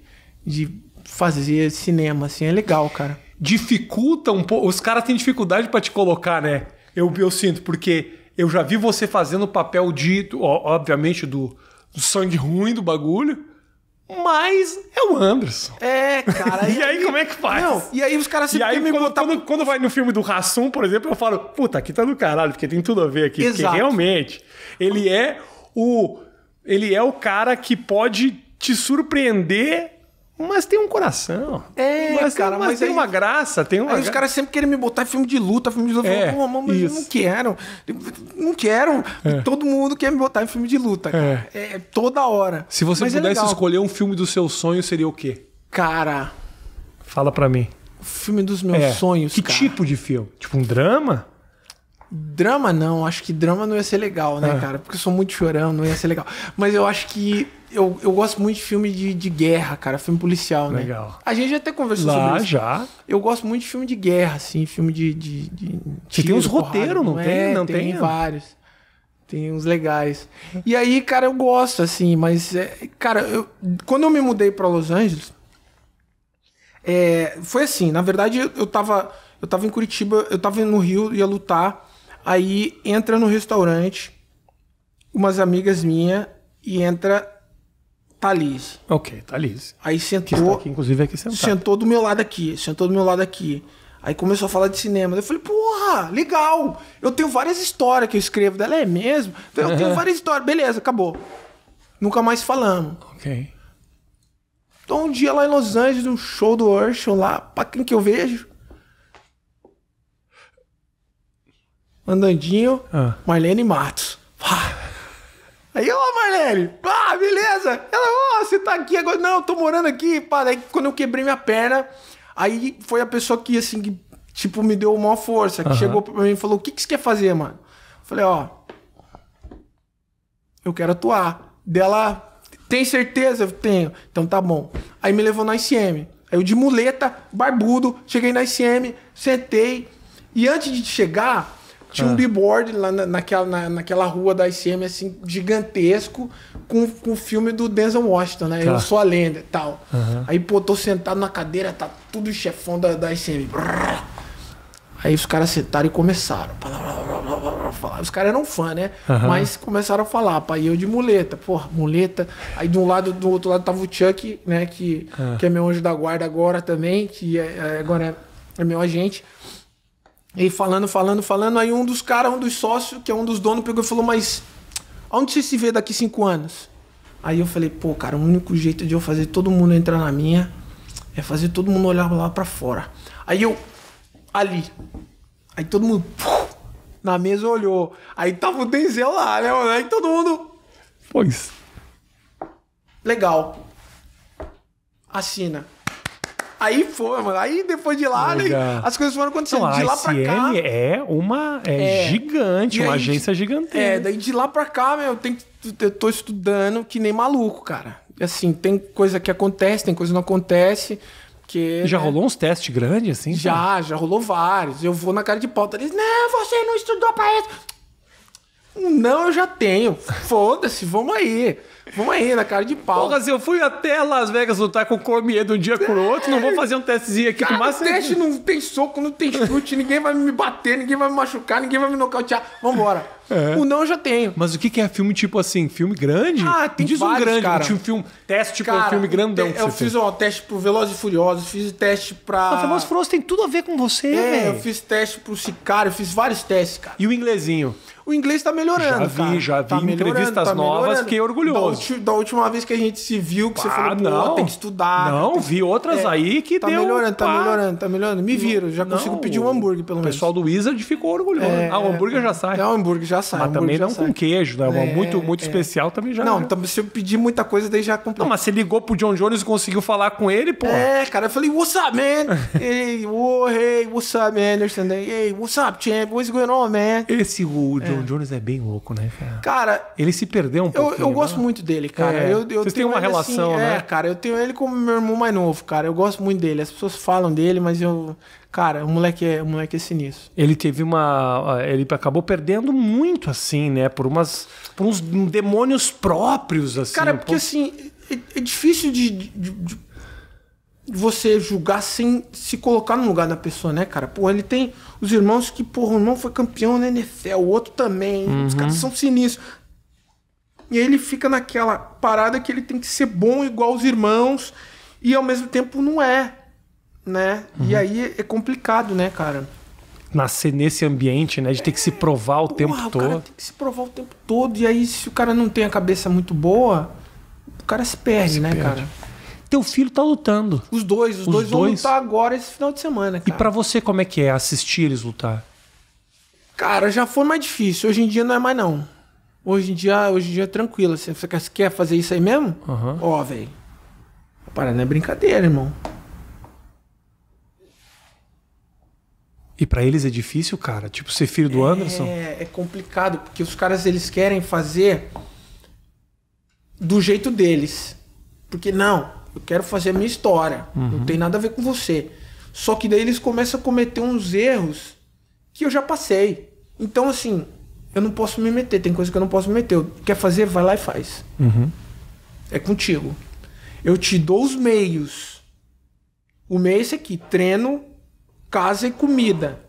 de fazer cinema, assim. É legal, cara. Dificulta um pouco. Os caras têm dificuldade para te colocar, né? Eu, eu sinto, porque eu já vi você fazendo o papel de, obviamente, do sangue ruim do bagulho. Mas é o Anderson. É, cara. E, e aí, como é que faz? Não, e aí os caras se E aí, quando, botar... quando, quando, vai no filme do Rassum, por exemplo, eu falo, puta, aqui tá do caralho, porque tem tudo a ver aqui. Exato. Porque realmente, ele é o. Ele é o cara que pode te surpreender mas tem um coração. É, mas cara, mas, mas tem aí, uma graça, tem uma. Aí os caras sempre querem me botar em filme de luta, filme de luta. É, Pô, mas isso. eu não quero. Não quero. É. Todo mundo quer me botar em filme de luta, cara. É, é, é toda hora. Se você mas é pudesse é escolher um filme do seu sonho, seria o quê? Cara. Fala para mim. filme dos meus é. sonhos. Que cara. tipo de filme? Tipo um drama? Drama não, acho que drama não ia ser legal, né, é. cara? Porque eu sou muito chorão, não ia ser legal. Mas eu acho que. Eu, eu gosto muito de filme de, de guerra, cara, filme policial, né? Legal. A gente já até conversou Lá, sobre isso. já. Eu gosto muito de filme de guerra, assim, filme de. de, de Você tiro, é, tem uns roteiros, não, não tem? É, não tem? Tem vários. Tem uns legais. E aí, cara, eu gosto, assim, mas. É, cara, eu, quando eu me mudei para Los Angeles. É, foi assim, na verdade, eu, eu tava. Eu tava em Curitiba, eu tava no Rio, ia lutar. Aí entra no restaurante umas amigas minhas e entra Thalise. Ok, Thalise. Aí sentou. Aqui, inclusive, aqui sentado. Sentou do meu lado aqui. Sentou do meu lado aqui. Aí começou a falar de cinema. Eu falei, porra, legal. Eu tenho várias histórias que eu escrevo dela. É mesmo? Eu uhum. tenho várias histórias. Beleza, acabou. Nunca mais falamos. Ok. Então um dia lá em Los Angeles, um show do Urshel lá, pra quem que eu vejo? Andandinho, ah. Marlene Matos. Pá. Aí, ô Marlene, ah, beleza. Ela, ó, oh, você tá aqui agora? Não, tô morando aqui. Pá, aí quando eu quebrei minha perna, aí foi a pessoa que, assim, que, tipo, me deu uma força, que uh -huh. chegou pra mim e falou, o que, que você quer fazer, mano? falei, ó, oh, eu quero atuar. Dela, tem certeza? Eu tenho. Então tá bom. Aí me levou na ICM. Aí eu de muleta, barbudo, cheguei na ICM, sentei. E antes de chegar, tinha ah. um billboard lá na, naquela, na, naquela rua da ICM, assim, gigantesco, com, com o filme do Denzel Washington, né? Tá. Eu sou a lenda e tal. Uhum. Aí, pô, tô sentado na cadeira, tá tudo chefão da, da ICM. Aí os caras sentaram e começaram. Os caras eram fã, né? Uhum. Mas começaram a falar, pai, eu de muleta, porra, muleta. Aí de um lado, do outro lado tava o Chuck, né? Que, uhum. que é meu anjo da guarda agora também, que é, é agora é, é meu agente. E falando, falando, falando. Aí um dos caras, um dos sócios, que é um dos donos, pegou e falou: Mas onde você se vê daqui cinco anos? Aí eu falei: Pô, cara, o único jeito de eu fazer todo mundo entrar na minha é fazer todo mundo olhar lá para fora. Aí eu, ali. Aí todo mundo puf, na mesa olhou. Aí tava o Denzel lá, né, mano? Aí todo mundo. Pois. Legal. Assina. Aí foi, mano. Aí depois de lá, né, as coisas foram acontecendo. Não, de lá pra cá. é uma é, é. gigante, uma agência gigantesca. É, daí de lá pra cá, meu, tenho eu tô estudando que nem maluco, cara. Assim, tem coisa que acontece, tem coisa que não acontece. Que, né? já né? rolou uns testes grandes, assim? Já, já rolou vários. Eu vou na cara de pauta. Tá Eles, não, você não estudou pra isso. Não, eu já tenho. Foda-se, vamos aí. Vamos aí, na né, cara de pau. Porra, se eu fui até Las Vegas lutar com o Cormier de um dia pro outro, não vou é. fazer um testezinho aqui. Mas massa... teste não tem soco, não tem chute, ninguém vai me bater, ninguém vai me machucar, ninguém vai me nocautear. Vambora. É. O não eu já tenho. Mas o que, é filme tipo assim? Filme grande? Ah, tem diz vários, um grande, cara. Um filme, teste tipo cara, um filme grandão. Te, eu fiz fez. um teste pro Velozes e Furiosos, fiz teste pra. Mas ah, Velozes e Furiosos tem tudo a ver com você, é, velho. Eu fiz teste pro Sicário, fiz vários testes, cara. E o inglesinho? o inglês está melhorando. Já vi, cara. já vi tá entrevistas tá novas, fiquei orgulhoso. Da, da, última vez que a gente se viu, que ah, você falou, não, tem que estudar. Não, vi outras é, aí que tá deu... Melhorando, tá melhorando, tá melhorando, tá melhorando. Me viram, já não, consigo pedir um hambúrguer, pelo menos. O pessoal do Wizard ficou orgulhoso. É, ah, o hambúrguer já sai. É, o hambúrguer já sai. Mas também não com queijo, né? É, muito muito é. especial também já. Não, então, se eu pedir muita coisa, daí já comprei. Não, mas você ligou pro John Jones e conseguiu falar com ele, pô. É, cara, eu falei, what's up, man? hey, oh, hey, what's up, man? Hey, what's up, champ? What's going on, man? Esse o John é. Jones é bem louco, né, cara? Cara, ele se perdeu um pouco. Eu, eu gosto né? muito dele, cara. É. Eu, eu Vocês têm uma assim, relação, assim, né? É, cara, eu tenho ele como meu irmão mais novo, cara. Eu gosto muito dele. As pessoas falam dele, mas eu. Cara, o moleque é, o moleque é sinistro. Ele teve uma. Ele acabou perdendo muito, assim, né? Por umas. Por uns demônios próprios, assim. Cara, porque pô... assim. É, é difícil de, de, de você julgar sem se colocar no lugar da pessoa, né, cara? Pô, ele tem os irmãos que, porra, o irmão foi campeão na NFL, o outro também, uhum. os caras são sinistros. E aí ele fica naquela parada que ele tem que ser bom igual os irmãos e ao mesmo tempo não é, né? Uhum. E aí é complicado, né, cara? Nascer nesse ambiente, né? De ter que se provar o tempo o todo. Cara tem que se provar o tempo todo. E aí, se o cara não tem a cabeça muito boa, o cara se perde, se né, perde. cara? Teu filho tá lutando. Os dois, os, os dois, dois, vão lutar agora esse final de semana, cara. E para você como é que é assistir eles lutar? Cara, já foi mais difícil. Hoje em dia não é mais não. Hoje em dia, hoje em dia é tranquilo. Você quer fazer isso aí mesmo? Uhum. Ó, velho. Para, não é brincadeira, irmão. E para eles é difícil, cara? Tipo, ser filho do é, Anderson? É, é complicado, porque os caras eles querem fazer do jeito deles. Porque não, eu quero fazer a minha história. Uhum. Não tem nada a ver com você. Só que daí eles começam a cometer uns erros que eu já passei. Então, assim, eu não posso me meter. Tem coisa que eu não posso me meter. Eu, quer fazer? Vai lá e faz. Uhum. É contigo. Eu te dou os meios. O meio é esse aqui: treino, casa e comida.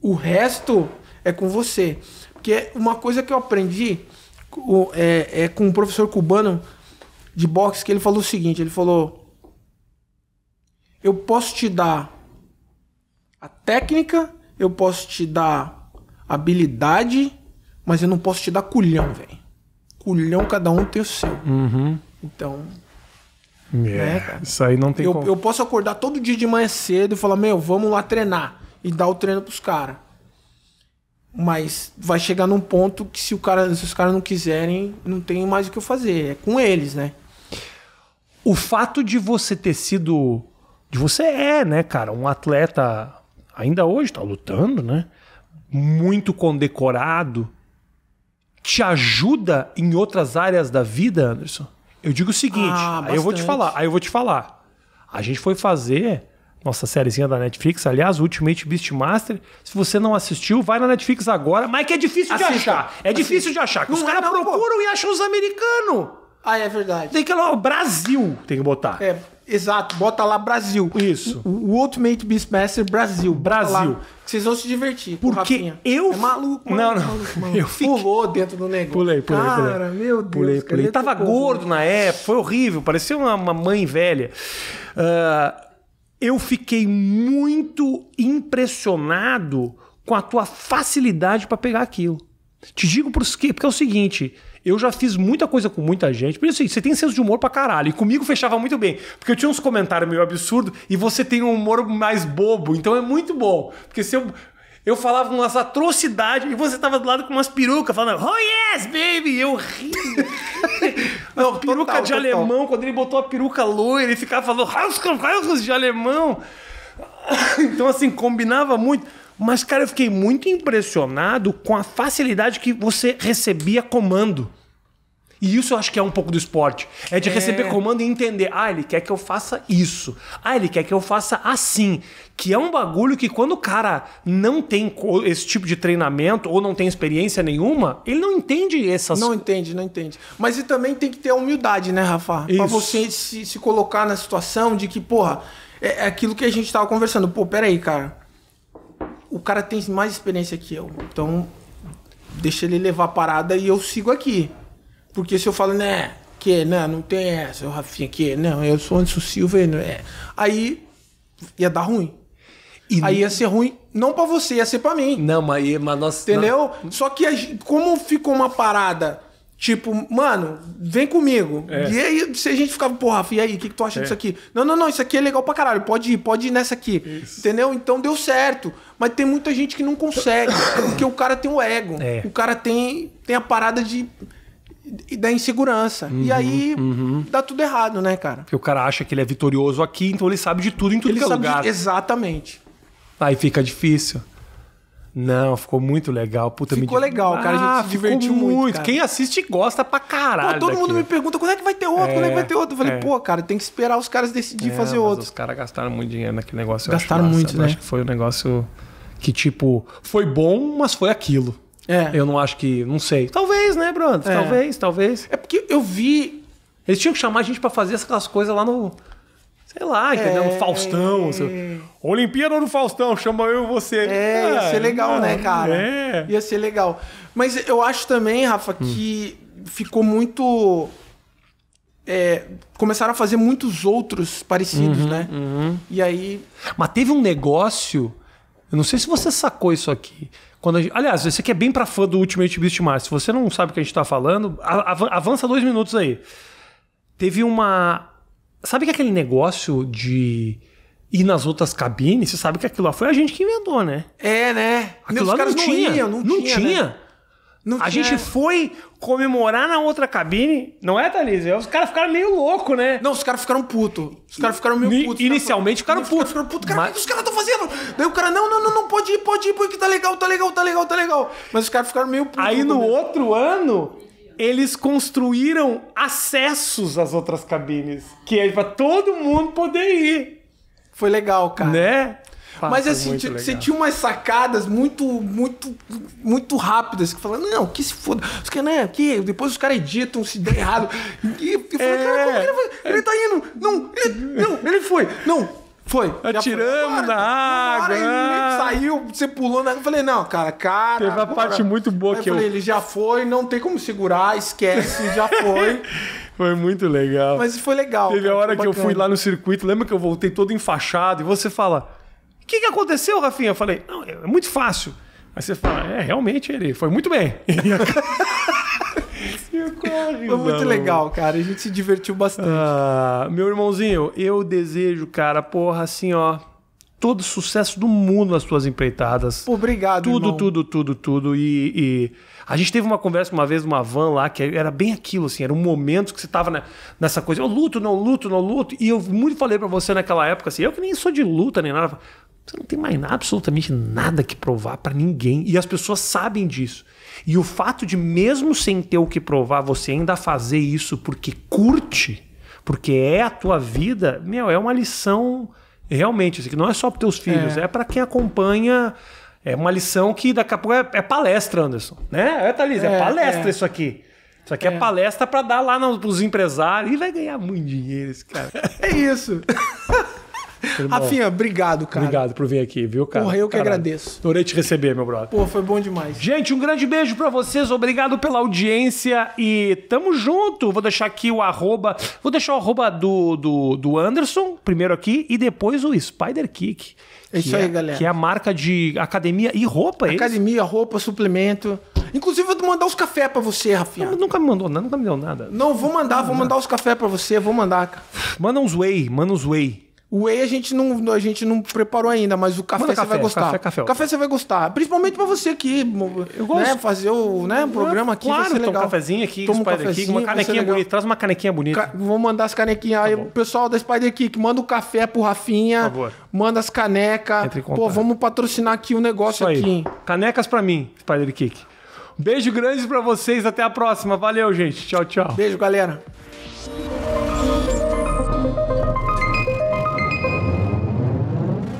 O resto é com você. Porque uma coisa que eu aprendi é, é com um professor cubano de boxe que ele falou o seguinte: ele falou, eu posso te dar a técnica, eu posso te dar habilidade, mas eu não posso te dar culhão, velho. Culhão cada um tem o seu. Uhum. Então. Yeah. É, né, Isso aí não tem eu, como. eu posso acordar todo dia de manhã cedo e falar, meu, vamos lá treinar. E dar o treino pros caras. Mas vai chegar num ponto que se, o cara, se os caras não quiserem, não tem mais o que eu fazer. É com eles, né? o fato de você ter sido. De você é, né, cara, um atleta ainda hoje, tá lutando, né? Muito condecorado. Te ajuda em outras áreas da vida, Anderson? Eu digo o seguinte, ah, aí eu vou te falar, aí eu vou te falar. A gente foi fazer nossa sériezinha da Netflix, aliás, Ultimate Beastmaster. Se você não assistiu, vai na Netflix agora, mas é que é, é difícil Assista. de achar. É Assista. difícil de achar. Os caras procuram pô. e acham os americanos. Ah, é verdade. Tem que lá, Brasil, tem que botar. É, exato, bota lá Brasil. Isso. O, o Ultimate Beastmaster Brasil. Brasil. vocês vão se divertir. Porque eu. É maluco, mano, Não, não. Maluco, mano. Eu fiquei... Pulou dentro do negócio. Pulei, pulei. Cara, pulei. meu Deus. Pulei, pulei. É Tava gordo na época, foi horrível, parecia uma, uma mãe velha. Uh, eu fiquei muito impressionado com a tua facilidade para pegar aquilo. Te digo por quê? Porque é o seguinte eu já fiz muita coisa com muita gente. Por isso, assim, você tem senso de humor pra caralho. E comigo fechava muito bem. Porque eu tinha uns comentários meio absurdo e você tem um humor mais bobo. Então é muito bom. Porque se eu. Eu falava umas atrocidades e você tava do lado com umas perucas falando, oh yes, baby! Eu ri. Não, peruca total, de total. alemão, quando ele botou a peruca loira, ele ficava falando, Hauskas, de alemão. então, assim, combinava muito. Mas, cara, eu fiquei muito impressionado com a facilidade que você recebia comando. E isso eu acho que é um pouco do esporte. É de é. receber comando e entender. Ah, ele quer que eu faça isso. Ah, ele quer que eu faça assim. Que é um bagulho que quando o cara não tem esse tipo de treinamento ou não tem experiência nenhuma, ele não entende essas Não entende, não entende. Mas e também tem que ter a humildade, né, Rafa? Isso. Pra você se, se colocar na situação de que, porra, é, é aquilo que a gente tava conversando. Pô, peraí, cara o cara tem mais experiência que eu. Então, deixa ele levar a parada e eu sigo aqui. Porque se eu falo, né, que, não, né, não tem essa, o Rafinha, que, não, né, eu sou Anderson Silva, é. Aí ia dar ruim. E aí ia ser ruim, não para você, ia ser para mim. Não, mas, mas nós. Entendeu? Não. Só que como ficou uma parada Tipo, mano, vem comigo. É. E aí, se a gente ficava, porra, e aí, o que, que tu acha é. disso aqui? Não, não, não, isso aqui é legal pra caralho, pode ir, pode ir nessa aqui. Isso. Entendeu? Então deu certo. Mas tem muita gente que não consegue, é porque o cara tem o ego. É. O cara tem, tem a parada de da insegurança. Uhum, e aí uhum. dá tudo errado, né, cara? Porque o cara acha que ele é vitorioso aqui, então ele sabe de tudo em tudo ele que é lugar. De... Exatamente. Aí fica difícil. Não, ficou muito legal. Puta, ficou me... legal, cara. Ah, a gente ah, se divertiu muito. muito Quem assiste gosta pra caralho. Pô, todo mundo me pergunta quando é que vai ter outro, é, quando é que vai ter é, outro. Eu falei, é. pô, cara, tem que esperar os caras decidirem é, fazer outro. Os caras gastaram muito dinheiro naquele negócio. Gastaram acho, muito, massa. né? Eu acho né? que foi um negócio que, tipo, foi bom, mas foi aquilo. É. Eu não acho que. Não sei. Talvez, né, Bruno? É. Talvez, talvez. É porque eu vi. Eles tinham que chamar a gente para fazer essas coisas lá no. Sei lá, entendeu? É... Faustão. Assim, Olimpíada do Faustão, chama eu e você. É, ia ah, ser legal, né, cara? É. Ia ser legal. Mas eu acho também, Rafa, hum. que hum. ficou muito. É, começaram a fazer muitos outros parecidos, uhum, né? Uhum. E aí. Mas teve um negócio. Eu não sei se você sacou isso aqui. Quando gente... aliás, esse aqui é bem pra fã do Ultimate Beastmaster. Se você não sabe o que a gente tá falando, avança dois minutos aí. Teve uma Sabe que aquele negócio de ir nas outras cabines, você sabe que aquilo lá foi a gente que inventou, né? É, né? Aquilo Meus lá não tinha. Não, iam, não, não tinha. Né? tinha. Né? Não a tinha. gente foi comemorar na outra cabine, não é, Thalys? É, os caras ficaram meio louco, né? Não, os caras ficaram puto. Os caras ficaram meio puto. Inicialmente ficaram, ficaram puto. Ficaram puto. Cara, o Mas... que os caras estão fazendo? Daí o cara, não, não, não, não, pode ir, pode ir, porque tá legal, tá legal, tá legal, tá legal. Mas os caras ficaram meio puto. Aí no, no outro ano, eles construíram acessos às outras cabines, que é para todo mundo poder ir. Foi legal, cara. Né? Mas assim, você tinha umas sacadas muito, muito, muito rápidas que falando, não, que se foda. Os né, que depois os caras editam se der errado. E, falando, é, cara, como é. ele, vai? ele tá indo? Não, ele, não, ele foi. Não, foi. Atiramos na água. Ele saiu, você pulou na água. Eu falei, não, cara, cara. Teve a parte muito boa que eu. Falei, ele já foi, não tem como segurar, esquece, já foi. Foi muito legal. Mas foi legal. Teve cara, a hora que bacana. eu fui lá no circuito, lembra que eu voltei todo enfaixado e você fala: O que, que aconteceu, Rafinha? Eu falei: Não, é muito fácil. Aí você fala: É, realmente ele. Foi muito bem. corre. Foi muito legal, cara. A gente se divertiu bastante. Ah, meu irmãozinho, eu desejo, cara, porra, assim, ó todo sucesso do mundo nas suas empreitadas. Obrigado, Tudo, irmão. tudo, tudo, tudo. E, e, a gente teve uma conversa uma vez numa van lá, que era bem aquilo, assim, era um momento que você tava nessa coisa, eu luto, não luto, não luto. E eu muito falei para você naquela época, assim, eu que nem sou de luta nem nada, você não tem mais nada, absolutamente nada que provar para ninguém. E as pessoas sabem disso. E o fato de, mesmo sem ter o que provar, você ainda fazer isso porque curte, porque é a tua vida, meu, é uma lição realmente. Assim, que não é só para teus filhos, é, é para quem acompanha. É uma lição que daqui a pouco é, é palestra, Anderson. Né? É, Thalys, é, é palestra é. isso aqui. Isso aqui é, é. palestra para dar lá nos, pros empresários. E vai ganhar muito dinheiro esse cara. é isso. Rafinha, obrigado, cara. Obrigado por vir aqui, viu, cara? Porra, eu que Caralho. agradeço. Adorei te receber, meu brother. Pô, foi bom demais. Gente, um grande beijo para vocês, obrigado pela audiência e tamo junto. Vou deixar aqui o arroba, vou deixar o arroba do, do, do Anderson primeiro aqui e depois o Spider Kick. É isso aí, é, galera. Que é a marca de academia e roupa, é Academia, isso? roupa, suplemento. Inclusive, eu vou mandar os cafés pra você, Rafinha. Não, nunca me mandou nada, nunca me deu nada. Não, vou mandar, não, vou mandar os cafés pra você, vou mandar, cara. Manda uns whey, manda uns whey. O whey a gente não, a gente não preparou ainda, mas o café, você vai gostar. Café, café, é café você vai gostar. Principalmente pra você aqui. Eu gosto. Né, fazer o né, um ah, programa aqui. Claro, vai toma um cafezinho aqui, toma um cafezinho, Kick, uma canequinha bonita. Traz uma canequinha bonita. Ca... Vou mandar as canequinhas. Tá aí, o pessoal da Spider Kick, manda o café pro Rafinha. Por favor. Manda as canecas. Pô, vamos patrocinar aqui o um negócio Isso aqui. Aí. Canecas pra mim, Spider Kick. Beijo grande pra vocês. Até a próxima. Valeu, gente. Tchau, tchau. Beijo, galera.